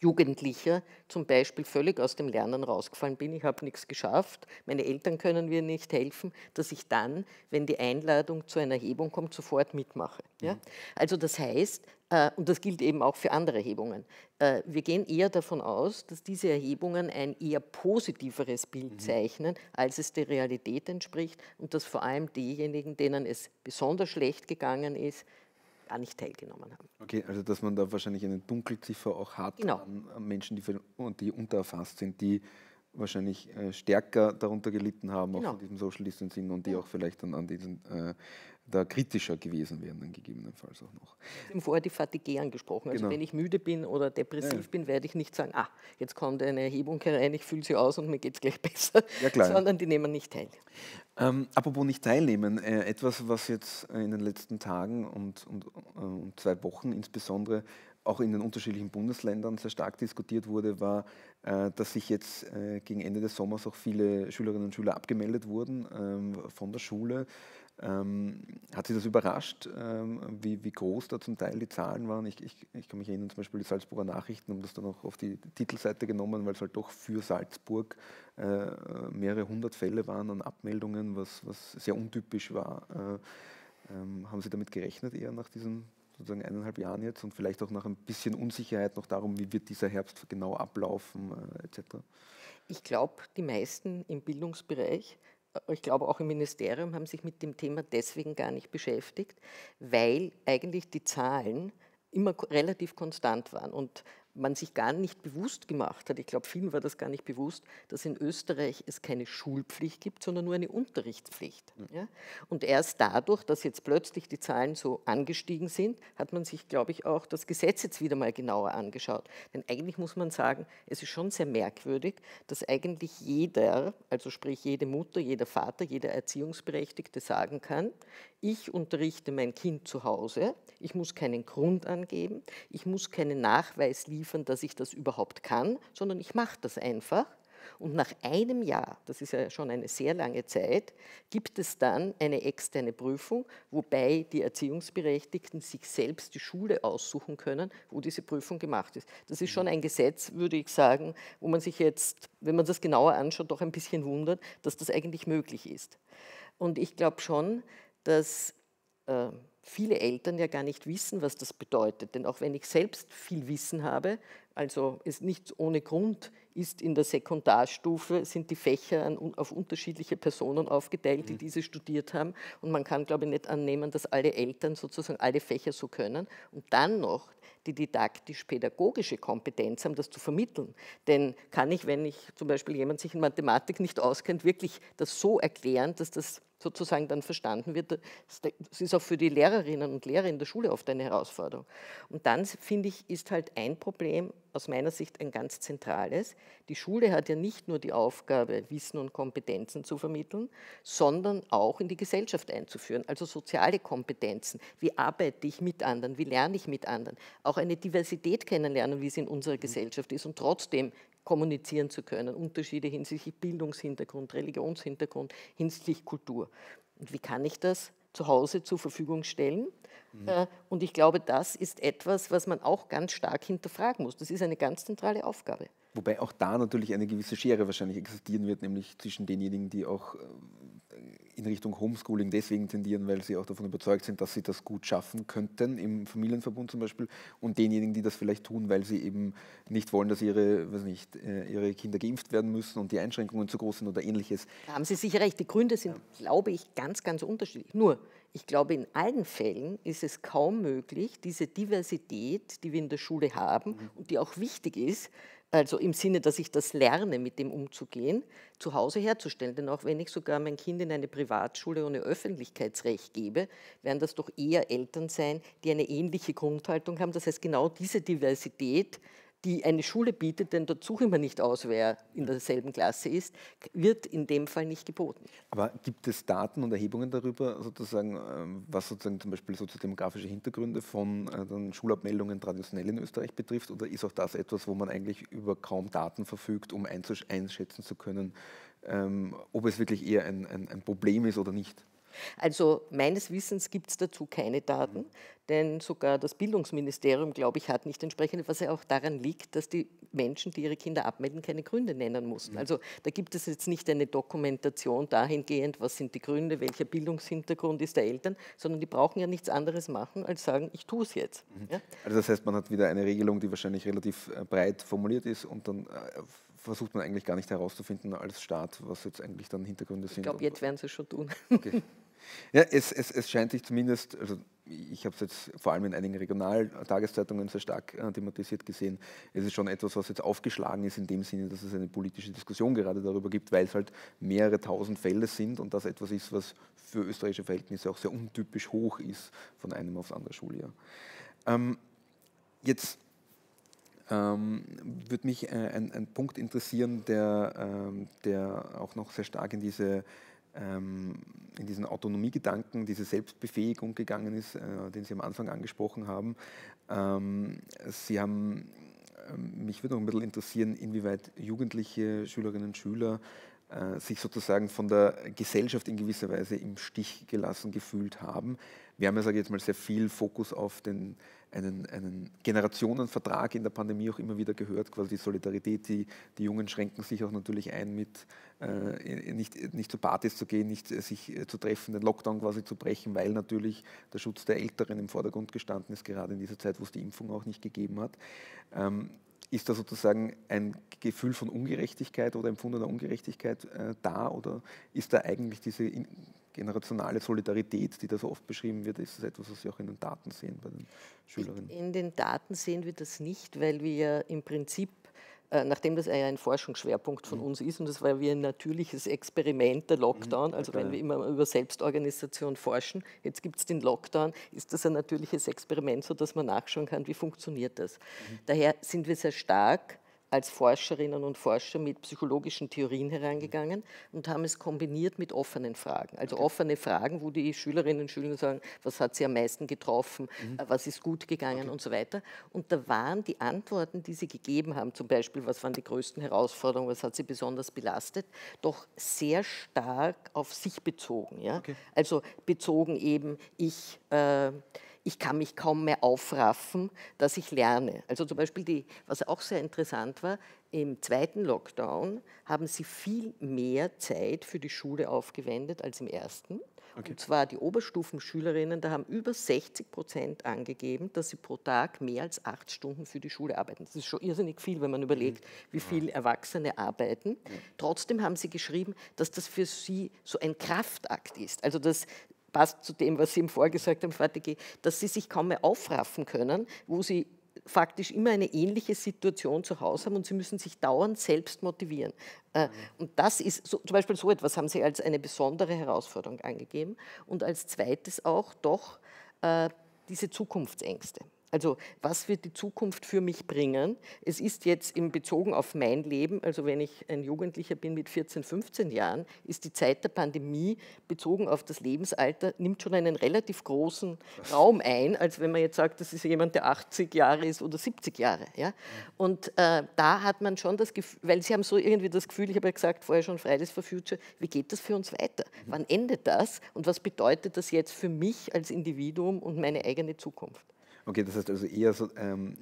Jugendlicher zum Beispiel völlig aus dem Lernen rausgefallen bin, ich habe nichts geschafft, meine Eltern können mir nicht helfen, dass ich dann, wenn die Einladung zu einer Erhebung kommt, sofort mitmache. Ja? Mhm. Also das heißt, äh, und das gilt eben auch für andere Erhebungen. Äh, wir gehen eher davon aus, dass diese Erhebungen ein eher positiveres Bild mhm. zeichnen, als es der Realität entspricht und dass vor allem diejenigen, denen es besonders schlecht gegangen ist, gar nicht teilgenommen haben. Okay, also dass man da wahrscheinlich eine Dunkelziffer auch hat genau. an, Menschen, die, die untererfasst sind, die wahrscheinlich äh, stärker darunter gelitten haben, genau. auch von diesem Social Distancing und die ja. auch vielleicht dann an diesen äh, da kritischer gewesen wären dann gegebenenfalls auch noch. Sie haben vorher die Fatigue eh angesprochen. Also genau. wenn ich müde bin oder depressiv ja. bin, werde ich nicht sagen, ah, jetzt kommt eine Erhebung herein, ich fühle sie aus und mir geht es gleich besser, ja, sondern die nehmen nicht teil. Ähm, apropos nicht teilnehmen, äh, etwas, was jetzt äh, in den letzten Tagen und, und, äh, und zwei Wochen insbesondere auch in den unterschiedlichen Bundesländern sehr stark diskutiert wurde, war, äh, dass sich jetzt äh, gegen Ende des Sommers auch viele Schülerinnen und Schüler abgemeldet wurden ähm, von der Schule. Ähm, hat Sie das überrascht, ähm, wie, wie, groß da zum Teil die Zahlen waren? Ich, ich, ich, kann mich erinnern, zum Beispiel die Salzburger Nachrichten haben das dann auch auf die Titelseite genommen, weil es halt doch für Salzburg äh, mehrere hundert Fälle waren an Abmeldungen, was, was sehr untypisch war. Äh, ähm, haben Sie damit gerechnet eher nach diesen sozusagen eineinhalb Jahren jetzt und vielleicht auch nach ein bisschen Unsicherheit noch darum, wie wird dieser Herbst genau ablaufen äh, etc.? Ich glaube, die meisten im Bildungsbereich ich glaube auch im Ministerium, haben sich mit dem Thema deswegen gar nicht beschäftigt, weil eigentlich die Zahlen immer relativ konstant waren. Und man sich gar nicht bewusst gemacht hat, ich glaube, vielen war das gar nicht bewusst, dass in Österreich es keine Schulpflicht gibt, sondern nur eine Unterrichtspflicht. Hm. Ja? Und erst dadurch, dass jetzt plötzlich die Zahlen so angestiegen sind, hat man sich, glaube ich, auch das Gesetz jetzt wieder mal genauer angeschaut. Denn eigentlich muss man sagen, es ist schon sehr merkwürdig, dass eigentlich jeder, also sprich jede Mutter, jeder Vater, jeder Erziehungsberechtigte sagen kann, ich unterrichte mein Kind zu Hause, ich muss keinen Grund angeben, ich muss keinen Nachweis liefern, dass ich das überhaupt kann, sondern ich mache das einfach. Und nach einem Jahr, das ist ja schon eine sehr lange Zeit, gibt es dann eine externe Prüfung, wobei die Erziehungsberechtigten sich selbst die Schule aussuchen können, wo diese Prüfung gemacht ist. Das ist schon ein Gesetz, würde ich sagen, wo man sich jetzt, wenn man das genauer anschaut, doch ein bisschen wundert, dass das eigentlich möglich ist. Und ich glaube schon, dass äh, viele Eltern ja gar nicht wissen, was das bedeutet. Denn auch wenn ich selbst viel Wissen habe, also ist nicht ohne Grund ist in der Sekundarstufe, sind die Fächer an, auf unterschiedliche Personen aufgeteilt, die mhm. diese studiert haben. Und man kann, glaube ich, nicht annehmen, dass alle Eltern sozusagen alle Fächer so können. Und dann noch die didaktisch-pädagogische Kompetenz haben, das zu vermitteln. Denn kann ich, wenn ich zum Beispiel jemand sich in Mathematik nicht auskennt, wirklich das so erklären, dass das sozusagen dann verstanden wird. Das ist auch für die Lehrerinnen und Lehrer in der Schule oft eine Herausforderung. Und dann, finde ich, ist halt ein Problem, aus meiner Sicht ein ganz zentrales. Die Schule hat ja nicht nur die Aufgabe, Wissen und Kompetenzen zu vermitteln, sondern auch in die Gesellschaft einzuführen, also soziale Kompetenzen. Wie arbeite ich mit anderen? Wie lerne ich mit anderen? Auch eine Diversität kennenlernen, wie es in unserer mhm. Gesellschaft ist und trotzdem kommunizieren zu können. Unterschiede hinsichtlich Bildungshintergrund, Religionshintergrund, hinsichtlich Kultur. Und wie kann ich das zu Hause zur Verfügung stellen. Mhm. Äh, und ich glaube, das ist etwas, was man auch ganz stark hinterfragen muss. Das ist eine ganz zentrale Aufgabe. Wobei auch da natürlich eine gewisse Schere wahrscheinlich existieren wird, nämlich zwischen denjenigen, die auch ähm, in Richtung Homeschooling deswegen tendieren, weil sie auch davon überzeugt sind, dass sie das gut schaffen könnten, im Familienverbund zum Beispiel, und denjenigen, die das vielleicht tun, weil sie eben nicht wollen, dass ihre, weiß nicht, äh, ihre Kinder geimpft werden müssen und die Einschränkungen zu groß sind oder ähnliches. Da haben Sie sicher recht. Die Gründe sind, glaube ich, ganz, ganz unterschiedlich. Nur, ich glaube, in allen Fällen ist es kaum möglich, diese Diversität, die wir in der Schule haben mhm. und die auch wichtig ist, also im Sinne, dass ich das lerne, mit dem umzugehen, zu Hause herzustellen. Denn auch wenn ich sogar mein Kind in eine Privatschule ohne Öffentlichkeitsrecht gebe, werden das doch eher Eltern sein, die eine ähnliche Grundhaltung haben. Das heißt, genau diese Diversität die eine Schule bietet, denn dort suche ich mir nicht aus, wer in derselben Klasse ist, wird in dem Fall nicht geboten. Aber gibt es Daten und Erhebungen darüber, sozusagen, ähm, was sozusagen zum Beispiel soziodemografische Hintergründe von äh, Schulabmeldungen traditionell in Österreich betrifft? Oder ist auch das etwas, wo man eigentlich über kaum Daten verfügt, um einschätzen zu können, ähm, ob es wirklich eher ein, ein, ein Problem ist oder nicht? Also meines Wissens gibt es dazu keine Daten, denn sogar das Bildungsministerium, glaube ich, hat nicht entsprechende, was ja auch daran liegt, dass die Menschen, die ihre Kinder abmelden, keine Gründe nennen mussten. Also da gibt es jetzt nicht eine Dokumentation dahingehend, was sind die Gründe, welcher Bildungshintergrund ist der Eltern, sondern die brauchen ja nichts anderes machen, als sagen, ich tue es jetzt. Mhm. Ja? Also das heißt, man hat wieder eine Regelung, die wahrscheinlich relativ äh, breit formuliert ist und dann äh, versucht man eigentlich gar nicht herauszufinden als Staat, was jetzt eigentlich dann Hintergründe sind. Ich glaube, jetzt werden sie es schon tun. Okay. Ja, es, es, es scheint sich zumindest, also ich habe es jetzt vor allem in einigen Regionaltageszeitungen sehr stark äh, thematisiert gesehen, es ist schon etwas, was jetzt aufgeschlagen ist in dem Sinne, dass es eine politische Diskussion gerade darüber gibt, weil es halt mehrere tausend Fälle sind und das etwas ist, was für österreichische Verhältnisse auch sehr untypisch hoch ist von einem aufs andere Schuljahr. Ähm, jetzt ähm, würde mich äh, ein, ein, Punkt interessieren, der, ähm, der auch noch sehr stark in diese ähm, in diesen Autonomiegedanken, diese Selbstbefähigung gegangen ist, äh, den Sie am Anfang angesprochen haben. Ähm, Sie haben, ähm, mich würde noch ein bisschen interessieren, inwieweit Jugendliche, Schülerinnen und Schüler äh, sich sozusagen von der Gesellschaft in gewisser Weise im Stich gelassen gefühlt haben. Wir haben ja, sage ich jetzt mal, sehr viel Fokus auf den einen, einen Generationenvertrag in der Pandemie auch immer wieder gehört, quasi die Solidarität, die, die Jungen schränken sich auch natürlich ein, mit äh, nicht, nicht zu Partys zu gehen, nicht äh, sich äh, zu treffen, den Lockdown quasi zu brechen, weil natürlich der Schutz der Älteren im Vordergrund gestanden ist, gerade in dieser Zeit, wo es die Impfung auch nicht gegeben hat. Ähm, ist da sozusagen ein Gefühl von Ungerechtigkeit oder empfundener Ungerechtigkeit äh, da oder ist da eigentlich diese generationale Solidarität, die da so oft beschrieben wird, ist das etwas, was Sie auch in den Daten sehen bei den Schülerinnen? In den Daten sehen wir das nicht, weil wir im Prinzip äh, nachdem das ja ein Forschungsschwerpunkt von mhm. uns ist und das war wie ein natürliches Experiment der Lockdown, mhm. also wenn wir immer über Selbstorganisation forschen, jetzt gibt es den Lockdown, ist das ein natürliches Experiment, sodass man nachschauen kann, wie funktioniert das. Mhm. Daher sind wir sehr stark als Forscherinnen und Forscher mit psychologischen Theorien herangegangen und haben es kombiniert mit offenen Fragen. Also okay. offene Fragen, wo die Schülerinnen und Schüler sagen, was hat sie am meisten getroffen, mhm. Äh, was ist gut gegangen okay. und so weiter. Und da waren die Antworten, die sie gegeben haben, zum Beispiel, was waren die größten Herausforderungen, was hat sie besonders belastet, doch sehr stark auf sich bezogen. Ja? Okay. Also bezogen eben, ich... Äh, ich kann mich kaum mehr aufraffen, dass ich lerne. Also zum Beispiel, die, was auch sehr interessant war, im zweiten Lockdown haben sie viel mehr Zeit für die Schule aufgewendet als im ersten. Okay. Und zwar die Oberstufenschülerinnen, da haben über 60 Prozent angegeben, dass sie pro Tag mehr als acht Stunden für die Schule arbeiten. Das ist schon irrsinnig viel, wenn man überlegt, mhm. wie viel Erwachsene arbeiten. Trotzdem haben sie geschrieben, dass das für sie so ein Kraftakt ist. Also dass passt zu dem, was Sie ihm vorgesagt haben, Frau Fatigi, dass Sie sich kaum mehr aufraffen können, wo Sie faktisch immer eine ähnliche Situation zu Hause haben und sie müssen sich dauernd selbst motivieren. Äh, mhm. Und das ist so, zum Beispiel so etwas haben sie als eine besondere Herausforderung angegeben und als zweites auch doch äh, diese Zukunftsängste. Also was wird die Zukunft für mich bringen? Es ist jetzt im bezogen auf mein Leben, also wenn ich ein Jugendlicher bin mit 14, 15 Jahren, ist die Zeit der Pandemie bezogen auf das Lebensalter, nimmt schon einen relativ großen Raum ein, als wenn man jetzt sagt, das ist jemand, der 80 Jahre ist oder 70 Jahre. Ja? Und äh, da hat man schon das Gefühl, weil Sie haben so irgendwie das Gefühl, ich habe ja gesagt vorher schon Fridays for Future, wie geht das für uns weiter? Wann endet das und was bedeutet das jetzt für mich als Individuum und meine eigene Zukunft? Okay, das heißt also eher so, ähm,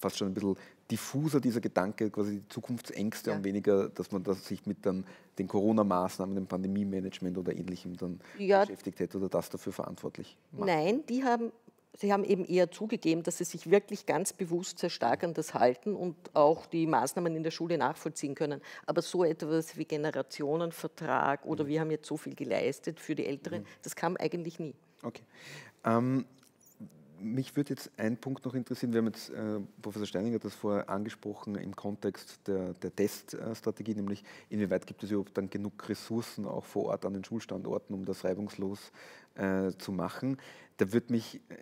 fast schon ein bisschen diffuser dieser Gedanke, quasi die Zukunftsängste ja. und weniger, dass man das sich mit dann den Corona-Maßnahmen, dem Pandemie-Management oder ähnlichem dann ja. beschäftigt hätte oder das dafür verantwortlich macht. Nein, die haben, sie haben eben eher zugegeben, dass sie sich wirklich ganz bewusst sehr stark an das halten und auch die Maßnahmen in der Schule nachvollziehen können. Aber so etwas wie Generationenvertrag oder mhm. wir haben jetzt so viel geleistet für die Älteren, mhm. das kam eigentlich nie. Okay. Ähm, mich würde jetzt ein Punkt noch interessieren. Wir haben jetzt, äh, Professor Steininger hat das vorher angesprochen im Kontext der, der Teststrategie, nämlich inwieweit gibt es überhaupt dann genug Ressourcen auch vor Ort an den Schulstandorten, um das reibungslos äh, zu machen. Da würde mich, äh,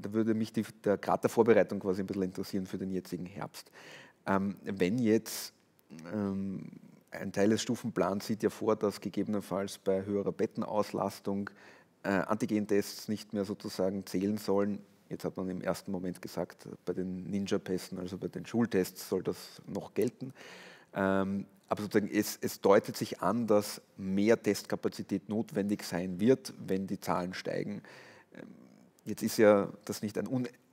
da würde mich die, der Grad der Vorbereitung quasi ein bisschen interessieren für den jetzigen Herbst. Ähm, wenn jetzt ähm, ein Teil des Stufenplans sieht ja vor, dass gegebenenfalls bei höherer Bettenauslastung äh, Antigentests nicht mehr sozusagen zählen sollen. Jetzt hat man im ersten Moment gesagt, bei den Ninja-Pässen, also bei den Schultests, soll das noch gelten. Ähm, aber sozusagen es, es, deutet sich an, dass mehr Testkapazität notwendig sein wird, wenn die Zahlen steigen. Ähm, jetzt ist ja das nicht ein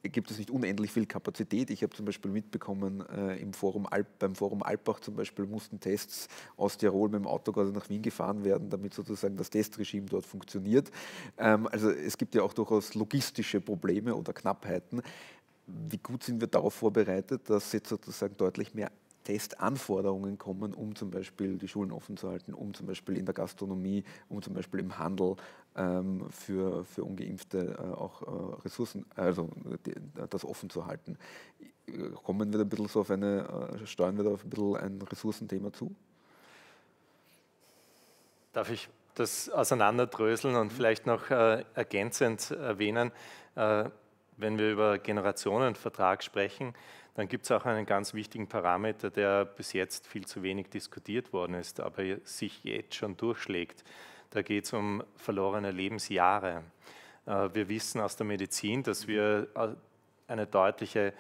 gibt es nicht unendlich viel Kapazität. Ich habe zum Beispiel mitbekommen, äh, im Forum Alp, beim Forum Alpbach zum Beispiel mussten Tests aus Tirol mit dem Auto gerade nach Wien gefahren werden, damit sozusagen das Testregime dort funktioniert. Ähm, also es gibt ja auch durchaus logistische Probleme oder Knappheiten. Wie gut sind wir darauf vorbereitet, dass jetzt sozusagen deutlich mehr Testanforderungen kommen, um zum Beispiel die Schulen offen zu halten, um zum Beispiel in der Gastronomie, um zum Beispiel im Handel ähm, für, für Ungeimpfte äh, auch äh, Ressourcen, also die, das offen zu halten. Kommen wir da ein bisschen so auf eine, äh, steuern wir da auf ein bisschen ein Ressourcenthema zu? Darf ich das auseinanderdröseln und mhm. vielleicht noch äh, ergänzend erwähnen, äh, wenn wir über Generationenvertrag sprechen, dann gibt es auch einen ganz wichtigen Parameter, der bis jetzt viel zu wenig diskutiert worden ist, aber sich jetzt schon durchschlägt. Da geht es um verlorene Lebensjahre. Äh, wir wissen aus der Medizin, dass wir äh, eine deutliche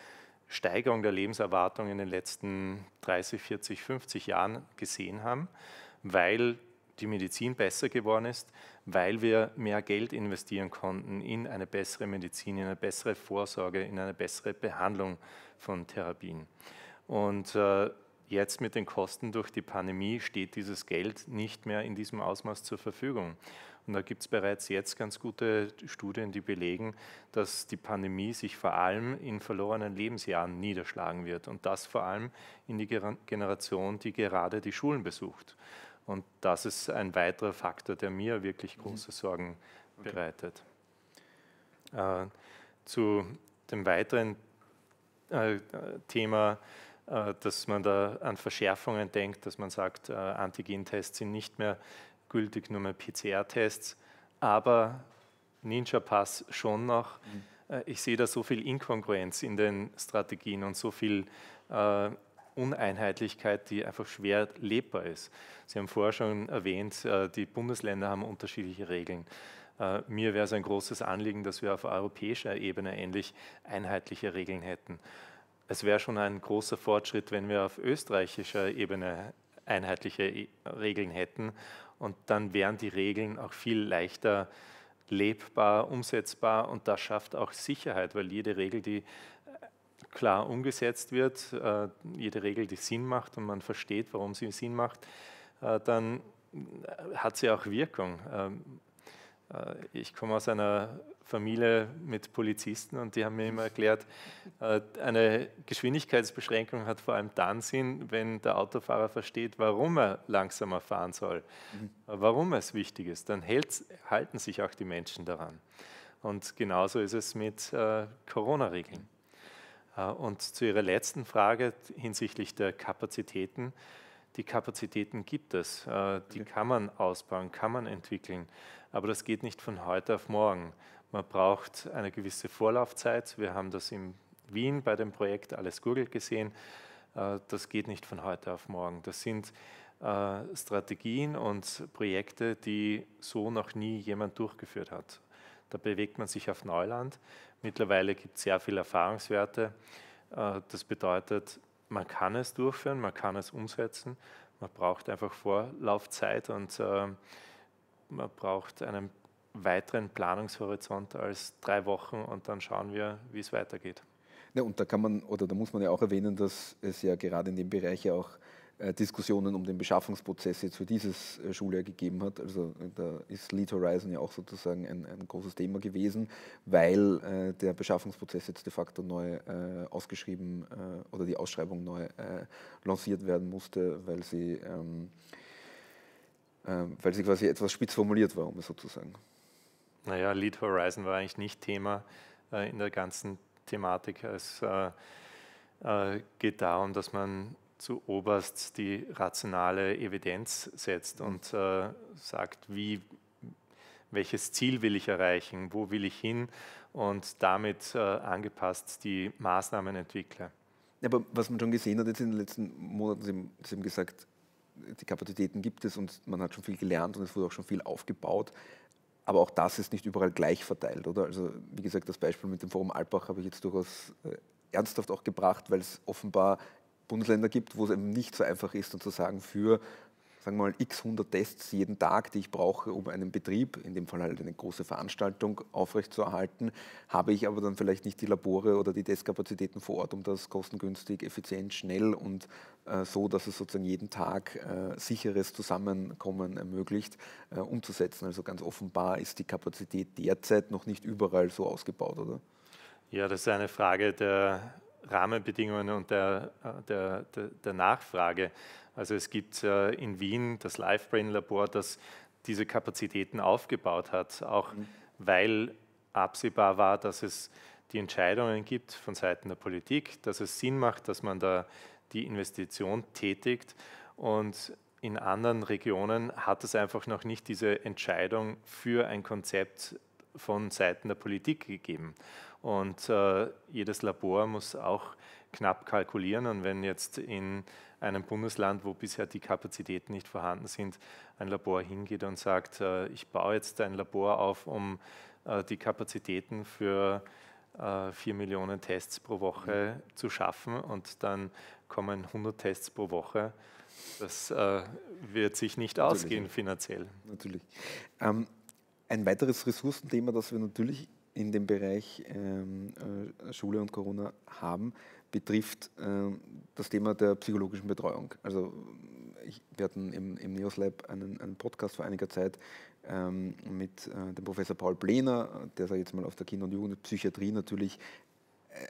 Steigerung der Lebenserwartung in den letzten 30, 40, 50 Jahren gesehen haben, weil die Medizin besser geworden ist, weil wir mehr Geld investieren konnten in eine bessere Medizin, in eine bessere Vorsorge, in eine bessere Behandlung von Therapien. Und äh, jetzt mit den Kosten durch die Pandemie steht dieses Geld nicht mehr in diesem Ausmaß zur Verfügung. Und da gibt es bereits jetzt ganz gute Studien, die belegen, dass die Pandemie sich vor allem in verlorenen Lebensjahren niederschlagen wird. Und das vor allem in die Generation, die gerade die Schulen besucht. Und das ist ein weiterer Faktor, der mir wirklich mhm. große Sorgen bereitet. Äh, zu dem weiteren äh, äh, Thema, äh, dass man da an Verschärfungen denkt, dass man sagt, äh, Antigentests sind nicht mehr gültig, nur mehr PCR-Tests, aber Ninja-Pass schon noch. Mhm. Äh, ich sehe da so viel Inkongruenz in den Strategien und so viel äh, Uneinheitlichkeit, die einfach schwer lebbar ist. Sie haben vorher schon erwähnt, äh, die Bundesländer haben unterschiedliche Regeln. Äh, mir wäre es ein großes Anliegen, dass wir auf europäischer Ebene endlich einheitliche Regeln hätten. Es wäre schon ein großer Fortschritt, wenn wir auf österreichischer Ebene einheitliche äh, Regeln hätten. Und dann wären die Regeln auch viel leichter lebbar, umsetzbar und das schafft auch Sicherheit, weil jede Regel, die klar umgesetzt wird, äh, jede Regel, die Sinn macht und man versteht, warum sie Sinn macht, äh, dann äh, hat sie auch Wirkung. Ähm, ich komme aus einer Familie mit Polizisten und die haben mir immer erklärt, eine Geschwindigkeitsbeschränkung hat vor allem dann Sinn, wenn der Autofahrer versteht, warum er langsamer fahren soll, mhm. warum es wichtig ist. Dann halten sich auch die Menschen daran. Und genauso ist es mit Corona-Regeln. Äh, und zu Ihrer letzten Frage hinsichtlich der Kapazitäten. Die Kapazitäten gibt es, äh, die kann man ausbauen, kann man entwickeln, aber das geht nicht von heute auf morgen. Man braucht eine gewisse Vorlaufzeit. Wir haben das in Wien bei dem Projekt Alles Google gesehen. Äh, das geht nicht von heute auf morgen. Das sind Strategien und Projekte, die so noch nie jemand durchgeführt hat. Da bewegt man sich auf Neuland. Mittlerweile gibt es sehr viele Erfahrungswerte. Äh, das bedeutet, man kann es durchführen, man kann es umsetzen, man braucht einfach Vorlaufzeit und äh, man braucht einen weiteren Planungshorizont als drei Wochen und dann schauen wir, wie es weitergeht. Ja, und da kann man oder da muss man ja auch erwähnen, dass es ja gerade in dem Bereich ja auch äh, Diskussionen um den Beschaffungsprozess jetzt für dieses äh, Schuljahr gegeben hat. Also äh, da ist Lead Horizon ja auch sozusagen ein, ein großes Thema gewesen, weil äh, der Beschaffungsprozess jetzt de facto neu äh, ausgeschrieben äh, oder die Ausschreibung neu lanciert werden musste, weil sie, ähm, ähm, weil sie quasi etwas spitz formuliert war, um es sozusagen. Naja, Lead Horizon war eigentlich nicht Thema in der ganzen Thematik. Es geht darum, dass man zu oberst die rationale Evidenz setzt und äh, sagt, wie, welches Ziel will ich erreichen, wo will ich hin und damit äh, angepasst die Maßnahmen entwickle. Aber was man schon gesehen hat jetzt in den letzten Monaten, Sie haben, Sie haben gesagt, die Kapazitäten gibt es und man hat schon viel gelernt und es wurde auch schon viel aufgebaut. Aber auch das ist nicht überall gleich verteilt, oder? Also wie gesagt, das Beispiel mit dem Forum Alpbach habe ich jetzt durchaus äh, ernsthaft auch gebracht, weil es offenbar Bundesländer gibt, wo es eben nicht so einfach ist und zu sagen, für sagen wir mal x 100 Tests jeden Tag, die ich brauche, um einen Betrieb, in dem Fall halt eine große Veranstaltung, aufrechtzuerhalten, habe ich aber dann vielleicht nicht die Labore oder die Testkapazitäten vor Ort, um das kostengünstig, effizient, schnell und äh, so, dass es sozusagen jeden Tag äh, sicheres Zusammenkommen ermöglicht, äh, umzusetzen. Also ganz offenbar ist die Kapazität derzeit noch nicht überall so ausgebaut, oder? Ja, das ist eine Frage der Rahmenbedingungen und der, äh, der, der, der Nachfrage. Also es gibt äh, in Wien das LiveBrain-Labor, das diese Kapazitäten aufgebaut hat, auch mhm. weil absehbar war, dass es die Entscheidungen gibt von Seiten der Politik, dass es Sinn macht, dass man da die Investition tätigt. Und in anderen Regionen hat es einfach noch nicht diese Entscheidung für ein Konzept von Seiten der Politik gegeben. Und äh, jedes Labor muss auch knapp kalkulieren. Und wenn jetzt in einem Bundesland, wo bisher die Kapazitäten nicht vorhanden sind, ein Labor hingeht und sagt, äh, ich baue jetzt ein Labor auf, um äh, die Kapazitäten für äh, vier Millionen Tests pro Woche zu schaffen und dann kommen 100 Tests pro Woche, das äh, wird sich nicht natürlich. ausgehen finanziell. Natürlich. Ähm, ein weiteres Ressourcenthema, das wir natürlich in dem Bereich ähm, äh, Schule und Corona haben, betrifft äh, das Thema der psychologischen Betreuung. Also ich, wir hatten im, im Neos Lab einen, einen Podcast vor einiger Zeit ähm, mit äh, dem Professor Paul Plehner, der sei jetzt mal aus der Kinder- und Jugendpsychiatrie natürlich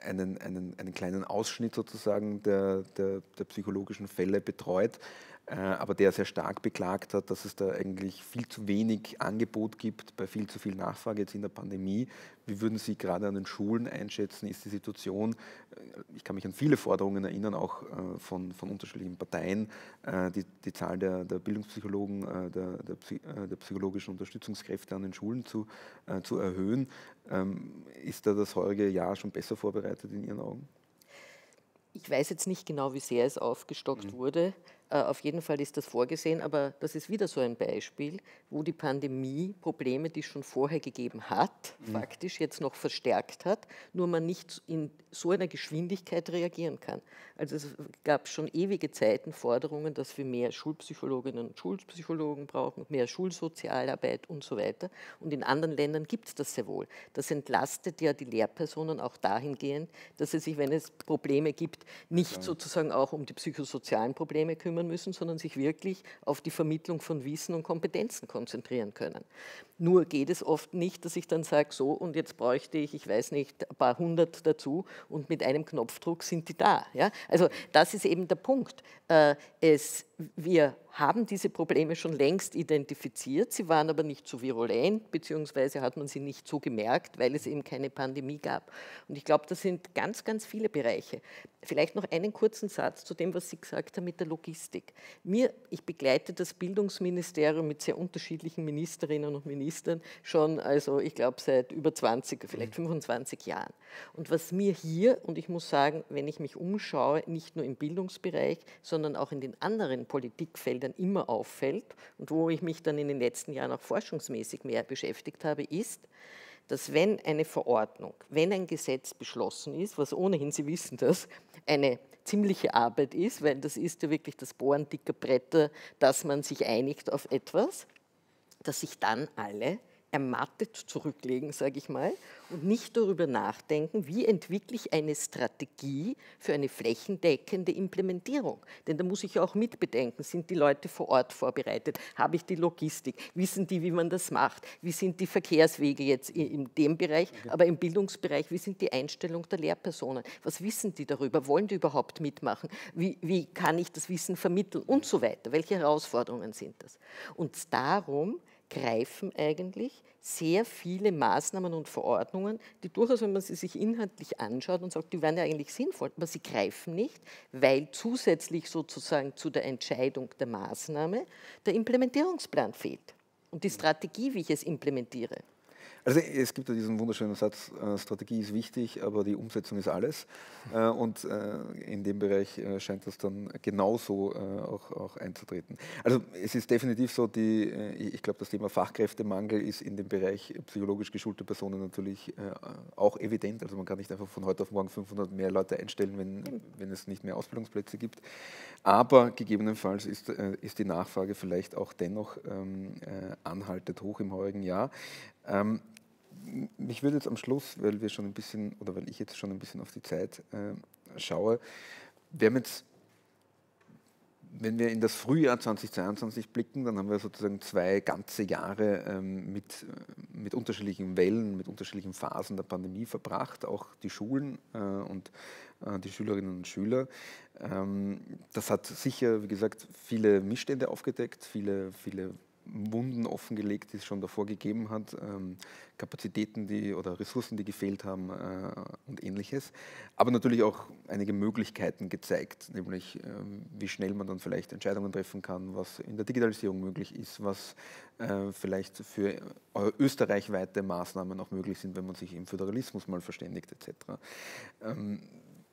einen, einen, einen kleinen Ausschnitt sozusagen der, der, der psychologischen Fälle betreut. Äh, aber der sehr stark beklagt hat, dass es da eigentlich viel zu wenig Angebot gibt bei viel zu viel Nachfrage jetzt in der Pandemie. Wie würden Sie gerade an den Schulen einschätzen? Ist die Situation, äh, ich kann mich an viele Forderungen erinnern, auch äh, von, von unterschiedlichen Parteien, die, die Zahl der, der Bildungspsychologen, der, der, der, psychologischen Unterstützungskräfte an den Schulen zu, zu erhöhen. Ähm, ist da das heurige Jahr schon besser vorbereitet in Ihren Augen? Ich weiß jetzt nicht genau, wie sehr es aufgestockt mhm. wurde. Äh, auf jeden Fall ist das vorgesehen, aber das ist wieder so ein Beispiel, wo die Pandemie Probleme, die es schon vorher gegeben hat, mhm. faktisch jetzt noch verstärkt hat, nur man nicht in so einer Geschwindigkeit reagieren kann. Also es gab schon ewige Zeiten Forderungen, dass wir mehr Schulpsychologinnen und Schulpsychologen brauchen, mehr Schulsozialarbeit und so weiter. Und in anderen Ländern gibt es das sehr wohl. Das entlastet ja die Lehrpersonen auch dahingehend, dass sie sich, wenn es Probleme gibt, nicht ja. sozusagen auch um die psychosozialen Probleme kümmern, kümmern müssen, sondern sich wirklich auf die Vermittlung von Wissen und Kompetenzen konzentrieren können. Nur geht es oft nicht, dass ich dann sage, so und jetzt bräuchte ich, ich weiß nicht, ein paar hundert dazu und mit einem Knopfdruck sind die da. Ja? Also das ist eben der Punkt. Äh, es wir haben diese Probleme schon längst identifiziert, sie waren aber nicht so virulent, beziehungsweise hat man sie nicht so gemerkt, weil es eben keine Pandemie gab. Und ich glaube, das sind ganz, ganz viele Bereiche. Vielleicht noch einen kurzen Satz zu dem, was Sie gesagt haben mit der Logistik. Mir, ich begleite das Bildungsministerium mit sehr unterschiedlichen Ministerinnen und Ministern schon, also ich glaube, seit über 20, vielleicht 25 Jahren. Und was mir hier, und ich muss sagen, wenn ich mich umschaue, nicht nur im Bildungsbereich, sondern auch in den anderen Politikfeldern immer auffällt und wo ich mich dann in den letzten Jahren auch forschungsmäßig mehr beschäftigt habe, ist, dass wenn eine Verordnung, wenn ein Gesetz beschlossen ist, was ohnehin, Sie wissen das, eine ziemliche Arbeit ist, weil das ist ja wirklich das Bohren dicker Bretter, dass man sich einigt auf etwas, dass sich dann alle ermattet zurücklegen, sage ich mal, und nicht darüber nachdenken, wie entwickle ich eine Strategie für eine flächendeckende Implementierung. Denn da muss ich auch mitbedenken, sind die Leute vor Ort vorbereitet, habe ich die Logistik, wissen die, wie man das macht, wie sind die Verkehrswege jetzt in dem Bereich, aber im Bildungsbereich, wie sind die Einstellungen der Lehrpersonen, was wissen die darüber, wollen die überhaupt mitmachen, wie, wie kann ich das Wissen vermitteln und so weiter, welche Herausforderungen sind das. Und darum, greifen eigentlich sehr viele Maßnahmen und Verordnungen, die durchaus, wenn man sie sich inhaltlich anschaut und sagt, die wären ja eigentlich sinnvoll, aber sie greifen nicht, weil zusätzlich sozusagen zu der Entscheidung der Maßnahme der Implementierungsplan fehlt und die Strategie, wie ich es implementiere. Also es gibt ja diesen wunderschönen Satz, äh, Strategie ist wichtig, aber die Umsetzung ist alles. Mhm. Äh, und äh, in dem Bereich äh, scheint das dann genauso äh, auch, auch, einzutreten. Also es ist definitiv so, die, äh, ich glaube, das Thema Fachkräftemangel ist in dem Bereich psychologisch geschulte Personen natürlich auch evident. Also man kann nicht einfach von heute auf morgen 500 mehr Leute einstellen, wenn, wenn es nicht mehr Ausbildungsplätze gibt. Aber gegebenenfalls ist, ist die Nachfrage vielleicht auch dennoch ähm, anhaltend hoch im heurigen Jahr. Ähm, mich würde jetzt am Schluss, weil wir schon ein bisschen, oder weil ich jetzt schon ein bisschen auf die Zeit äh, schaue, wir haben jetzt, wenn wir in das Frühjahr 2022 blicken, dann haben wir sozusagen zwei ganze Jahre ähm, mit, äh, mit unterschiedlichen Wellen, mit unterschiedlichen Phasen der Pandemie verbracht, auch die Schulen äh, und äh, die Schülerinnen und Schüler. Ähm, das hat sicher, wie gesagt, viele Missstände aufgedeckt, viele, viele Wunden offengelegt, die es schon davor gegeben hat, ähm, Kapazitäten die, oder Ressourcen, die gefehlt haben äh, und ähnliches. Aber natürlich auch einige Möglichkeiten gezeigt, nämlich ähm, wie schnell man dann vielleicht Entscheidungen treffen kann, was in der Digitalisierung möglich ist, was äh, vielleicht für äh, österreichweite Maßnahmen auch möglich sind, wenn man sich im Föderalismus mal verständigt etc. Ähm,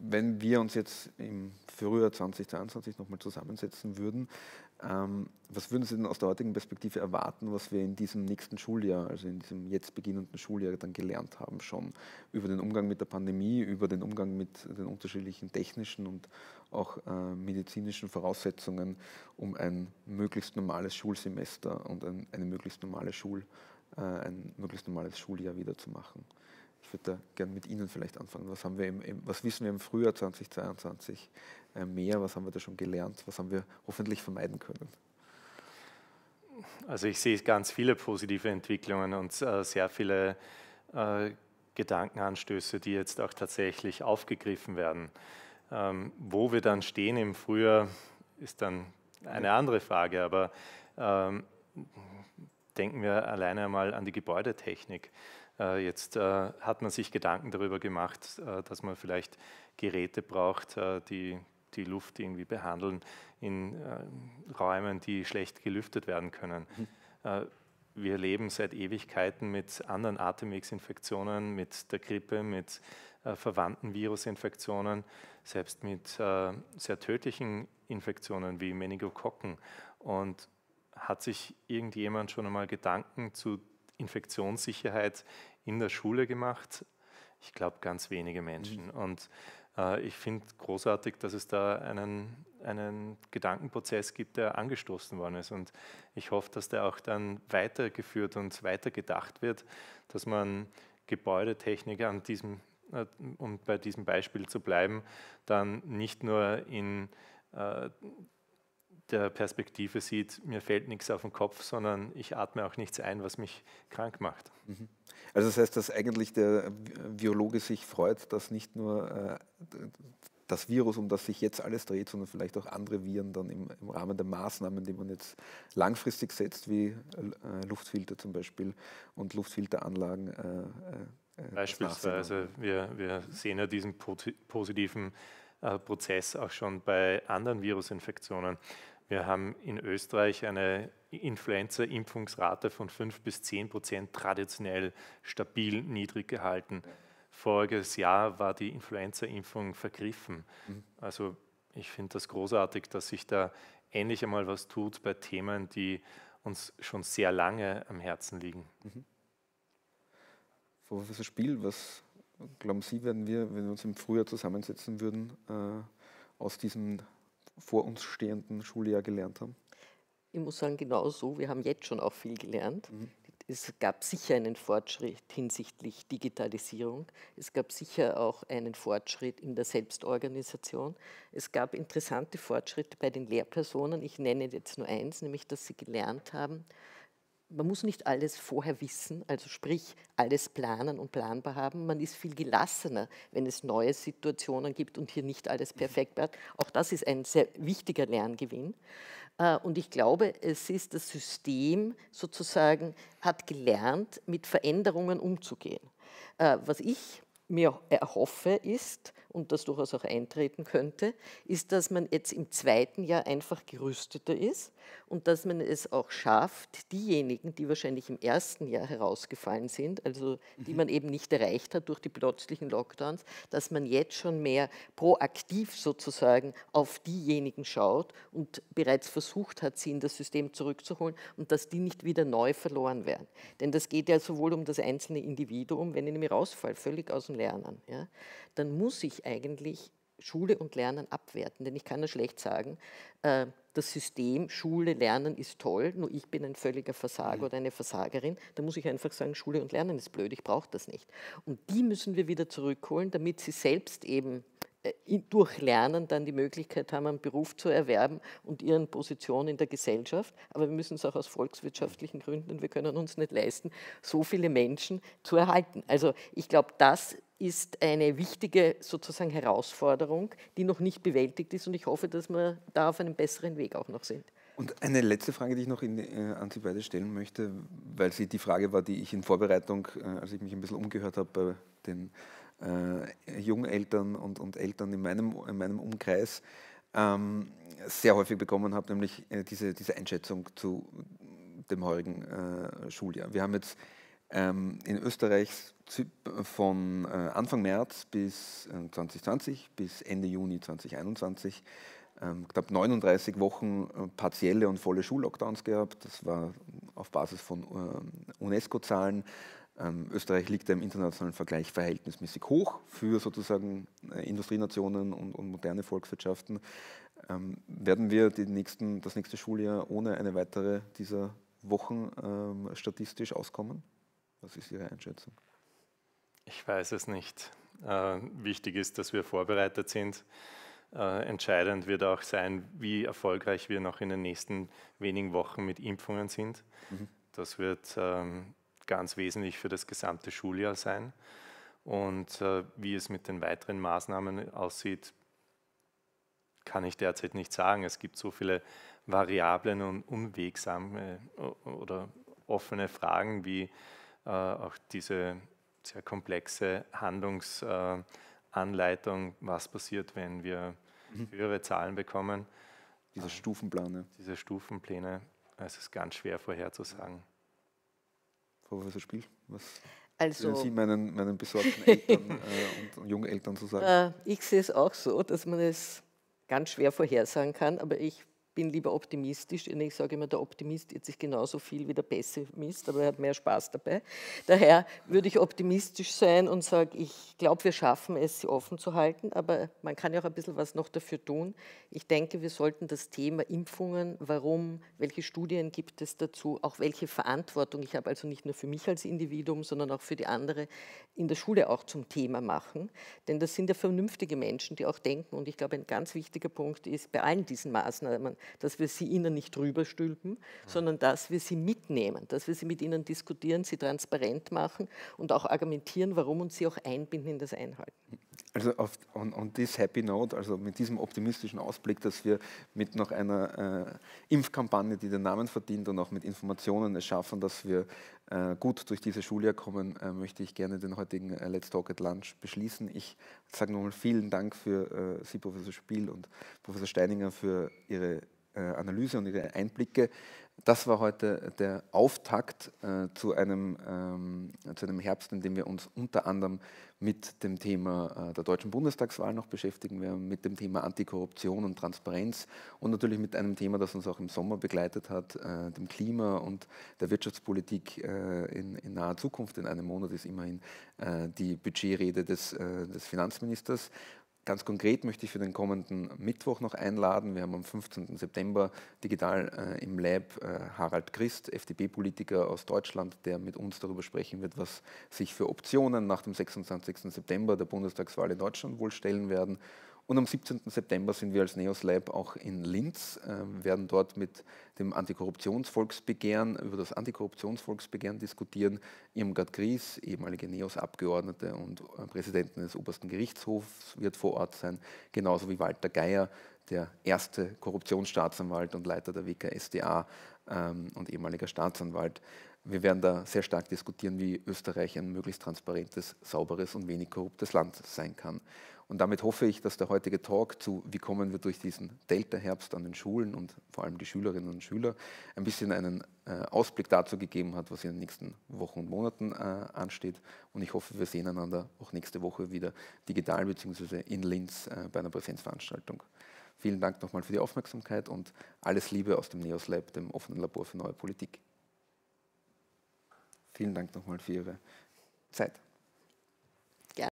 wenn wir uns jetzt im Frühjahr 2022 nochmal zusammensetzen würden, ähm, was würden Sie denn aus der heutigen Perspektive erwarten, was wir in diesem nächsten Schuljahr, also in diesem jetzt beginnenden Schuljahr dann gelernt haben schon über den Umgang mit der Pandemie, über den Umgang mit den unterschiedlichen technischen und auch äh, medizinischen Voraussetzungen, um ein möglichst normales Schulsemester und ein, eine möglichst normale Schul, äh, ein möglichst normales Schuljahr wieder zu machen? Ich würde da gerne mit Ihnen vielleicht anfangen. Was, haben wir im, im, was wissen wir im Frühjahr 2022 äh, mehr? Was haben wir da schon gelernt? Was haben wir hoffentlich vermeiden können? Also ich sehe ganz viele positive Entwicklungen und äh, sehr viele äh, Gedankenanstöße, die jetzt auch tatsächlich aufgegriffen werden. Ähm, wo wir dann stehen im Frühjahr, ist dann eine andere Frage, aber ähm, denken wir alleine einmal an die Gebäudetechnik. Äh, jetzt äh, hat man sich Gedanken darüber gemacht, äh, dass man vielleicht Geräte braucht, die die Luft irgendwie behandeln in Räumen, die schlecht gelüftet werden können. Mhm. Wir leben seit Ewigkeiten mit anderen Atemwegsinfektionen, mit der Grippe, mit verwandten Virusinfektionen, selbst mit sehr tödlichen Infektionen wie Meningokokken. Und hat sich irgendjemand schon einmal Gedanken zu Infektionssicherheit in der Schule gemacht? Ich glaube, ganz wenige Menschen. Mhm. Und äh, ich finde großartig, dass es da einen, einen Gedankenprozess gibt, der angestoßen worden ist. Und ich hoffe, dass der auch dann weitergeführt und weitergedacht wird, dass man Gebäudetechnik an diesem, äh, um bei diesem Beispiel zu bleiben, dann nicht nur in äh, der Perspektive sieht, mir fällt nichts auf den Kopf, sondern ich atme auch nichts ein, was mich krank macht. Mhm. Also das heißt, dass eigentlich der Biologe sich freut, dass nicht nur äh, das Virus, um das sich jetzt alles dreht, sondern vielleicht auch andere Viren dann im, im Rahmen der Maßnahmen, die man jetzt langfristig setzt, wie äh, Luftfilter zum Beispiel und Luftfilteranlagen. Äh, äh Beispielsweise, wir, wir, sehen ja diesen positiven Prozess auch schon bei anderen Virusinfektionen. Wir haben in Österreich eine Influenza-Impfungsrate von 5 bis 10 Prozent traditionell stabil niedrig gehalten. Voriges Jahr war die Influenza-Impfung vergriffen. Mhm. Also ich finde das großartig, dass sich da ähnlich einmal was tut bei Themen, die uns schon sehr lange am Herzen liegen. Mhm. Frau Professor Spiel, was glauben Sie, werden wir, wenn wir uns im Frühjahr zusammensetzen würden, äh, aus diesem vor uns stehenden Schuljahr gelernt haben? Ich muss sagen, genau so. Wir haben jetzt schon auch viel gelernt. Mhm. Es gab sicher einen Fortschritt hinsichtlich Digitalisierung. Es gab sicher auch einen Fortschritt in der Selbstorganisation. Es gab interessante Fortschritte bei den Lehrpersonen. Ich nenne jetzt nur eins, nämlich dass sie gelernt haben, man muss nicht alles vorher wissen, also sprich alles planen und planbar haben. Man ist viel gelassener, wenn es neue Situationen gibt und hier nicht alles perfekt wird. Auch das ist ein sehr wichtiger Lerngewinn. Äh, und ich glaube, es ist das System sozusagen, hat gelernt, mit Veränderungen umzugehen. Äh, was ich mir erhoffe ist, und das durchaus auch eintreten könnte, ist, dass man jetzt im zweiten Jahr einfach gerüsteter ist und dass man es auch schafft, diejenigen, die wahrscheinlich im ersten Jahr herausgefallen sind, also die man mhm. eben nicht erreicht hat durch die plötzlichen Lockdowns, dass man jetzt schon mehr proaktiv sozusagen auf diejenigen schaut und bereits versucht hat, sie in das System zurückzuholen und dass die nicht wieder neu verloren werden. Denn das geht ja sowohl um das einzelne Individuum, wenn ich nämlich rausfalle, völlig aus dem Lernen, ja, dann muss ich eigentlich Schule und Lernen abwerten, denn ich kann ja schlecht sagen, äh, das System Schule, Lernen ist toll, nur ich bin ein völliger Versager mhm. oder eine Versagerin, da muss ich einfach sagen, Schule und Lernen ist blöd, ich brauche das nicht. Und die müssen wir wieder zurückholen, damit sie selbst eben äh, durch Lernen dann die Möglichkeit haben, einen Beruf zu erwerben und ihren Position in der Gesellschaft. Aber wir müssen es auch aus volkswirtschaftlichen Gründen, wir können uns nicht leisten, so viele Menschen zu erhalten. Also ich glaube, das ist eine wichtige sozusagen Herausforderung, die noch nicht bewältigt ist und ich hoffe, dass wir da auf einem besseren Weg auch noch sind. Und eine letzte Frage, die ich noch in, äh, an Sie beide stellen möchte, weil sie die Frage war, die ich in Vorbereitung, äh, als ich mich ein bisschen umgehört habe bei äh, den äh, Jungeltern und, und Eltern in meinem, in meinem Umkreis ähm, sehr häufig bekommen habe, nämlich äh, diese, diese Einschätzung zu dem heurigen äh, Schuljahr. Wir haben jetzt ähm, in Österreich von äh, Anfang März bis 2020 ähm, bis Ende Juni 2021 ähm, knapp 39 Wochen äh, partielle und volle Schullockdowns gehabt. Das war auf Basis von ähm, UNESCO-Zahlen. Ähm, Österreich liegt im internationalen Vergleich verhältnismäßig hoch für sozusagen äh, Industrienationen und, und, moderne Volkswirtschaften. Ähm, werden wir nächsten, das nächste Schuljahr ohne eine weitere dieser Wochen ähm, statistisch auskommen? Was ist Ihre Einschätzung? Ich weiß es nicht. Äh, wichtig ist, dass wir vorbereitet sind. Äh, entscheidend wird auch sein, wie erfolgreich wir noch in den nächsten wenigen Wochen mit Impfungen sind. Mhm. Das wird ähm, ganz wesentlich für das gesamte Schuljahr sein. Und äh, wie es mit den weiteren Maßnahmen aussieht, kann ich derzeit nicht sagen. Es gibt so viele Variablen und unwegsame oder offene Fragen wie äh, auch diese sehr komplexe Handlungsanleitung, äh, was passiert, wenn wir mhm. höhere Zahlen bekommen. Diese ähm, Stufenpläne. Diese Stufenpläne. Es ist ganz schwer vorherzusagen. Frau Professor Spiel? Was also, Sie meinen, meinen besorgten Eltern äh, und jungen Eltern zu sagen? Äh, ich sehe es auch so, dass man es ganz schwer vorhersagen kann, aber ich bin lieber optimistisch. Ich sage immer, der Optimist irrt sich genauso viel wie der Pessimist, aber er hat mehr Spaß dabei. Daher würde ich optimistisch sein und sage, ich glaube, wir schaffen es, sie offen zu halten, aber man kann ja auch ein bisschen was noch dafür tun. Ich denke, wir sollten das Thema Impfungen, warum, welche Studien gibt es dazu, auch welche Verantwortung ich habe, also nicht nur für mich als Individuum, sondern auch für die andere, in der Schule auch zum Thema machen. Denn das sind ja vernünftige Menschen, die auch denken. Und ich glaube, ein ganz wichtiger Punkt ist bei allen diesen Maßnahmen, dass wir sie ihnen nicht rüberstülpen, sondern dass wir sie mitnehmen, dass wir sie mit ihnen diskutieren, sie transparent machen und auch argumentieren, warum und sie auch einbinden in das Einhalten. Also auf, on, on this happy note, also mit diesem optimistischen Ausblick, dass wir mit noch einer äh, Impfkampagne, die den Namen verdient und auch mit Informationen es schaffen, dass wir äh, gut durch dieses Schuljahr kommen, äh, möchte ich gerne den heutigen äh, Let's Talk at Lunch beschließen. Ich sage nochmal vielen Dank für äh, Sie, Professor Spiel und Professor Steininger, für Ihre äh, Analyse und Ihre Einblicke das war heute der Auftakt äh, zu, einem, ähm, zu einem Herbst, in dem wir uns unter anderem mit dem Thema äh, der deutschen Bundestagswahl noch beschäftigen werden, mit dem Thema Antikorruption und Transparenz und natürlich mit einem Thema, das uns auch im Sommer begleitet hat, äh, dem Klima und der Wirtschaftspolitik äh, in, in, naher Zukunft. In einem Monat ist immerhin äh, die Budgetrede des, äh, des Finanzministers. Ganz konkret möchte ich für den kommenden Mittwoch noch einladen. Wir haben am 15. September digital äh, im Lab äh, Harald Christ, FDP-Politiker aus Deutschland, der mit uns darüber sprechen wird, was sich für Optionen nach dem 26. September der Bundestagswahl in Deutschland wohl stellen werden. Und am 17. September sind wir als Neos Lab auch in Linz, äh, werden dort mit dem Antikorruptionsvolksbegehren, über das Antikorruptionsvolksbegehren diskutieren. Irmgard Gries, ehemalige Neos-Abgeordnete und äh, Präsidentin des obersten Gerichtshofs, wird vor Ort sein, genauso wie Walter Geier, der erste Korruptionsstaatsanwalt und Leiter der WKSDA ähm, und ehemaliger Staatsanwalt. Wir werden da sehr stark diskutieren, wie Österreich ein möglichst transparentes, sauberes und wenig korruptes Land sein kann. Und damit hoffe ich, dass der heutige Talk zu, wie kommen wir durch diesen Delta-Herbst an den Schulen und vor allem die Schülerinnen und Schüler, ein bisschen einen äh, Ausblick dazu gegeben hat, was in den nächsten Wochen und Monaten äh, ansteht. Und ich hoffe, wir sehen einander auch nächste Woche wieder digital bzw. in Linz äh, bei einer Präsenzveranstaltung. Vielen Dank nochmal für die Aufmerksamkeit und alles Liebe aus dem NEOS Lab, dem offenen Labor für neue Politik. Vielen Dank nochmal für Ihre Zeit.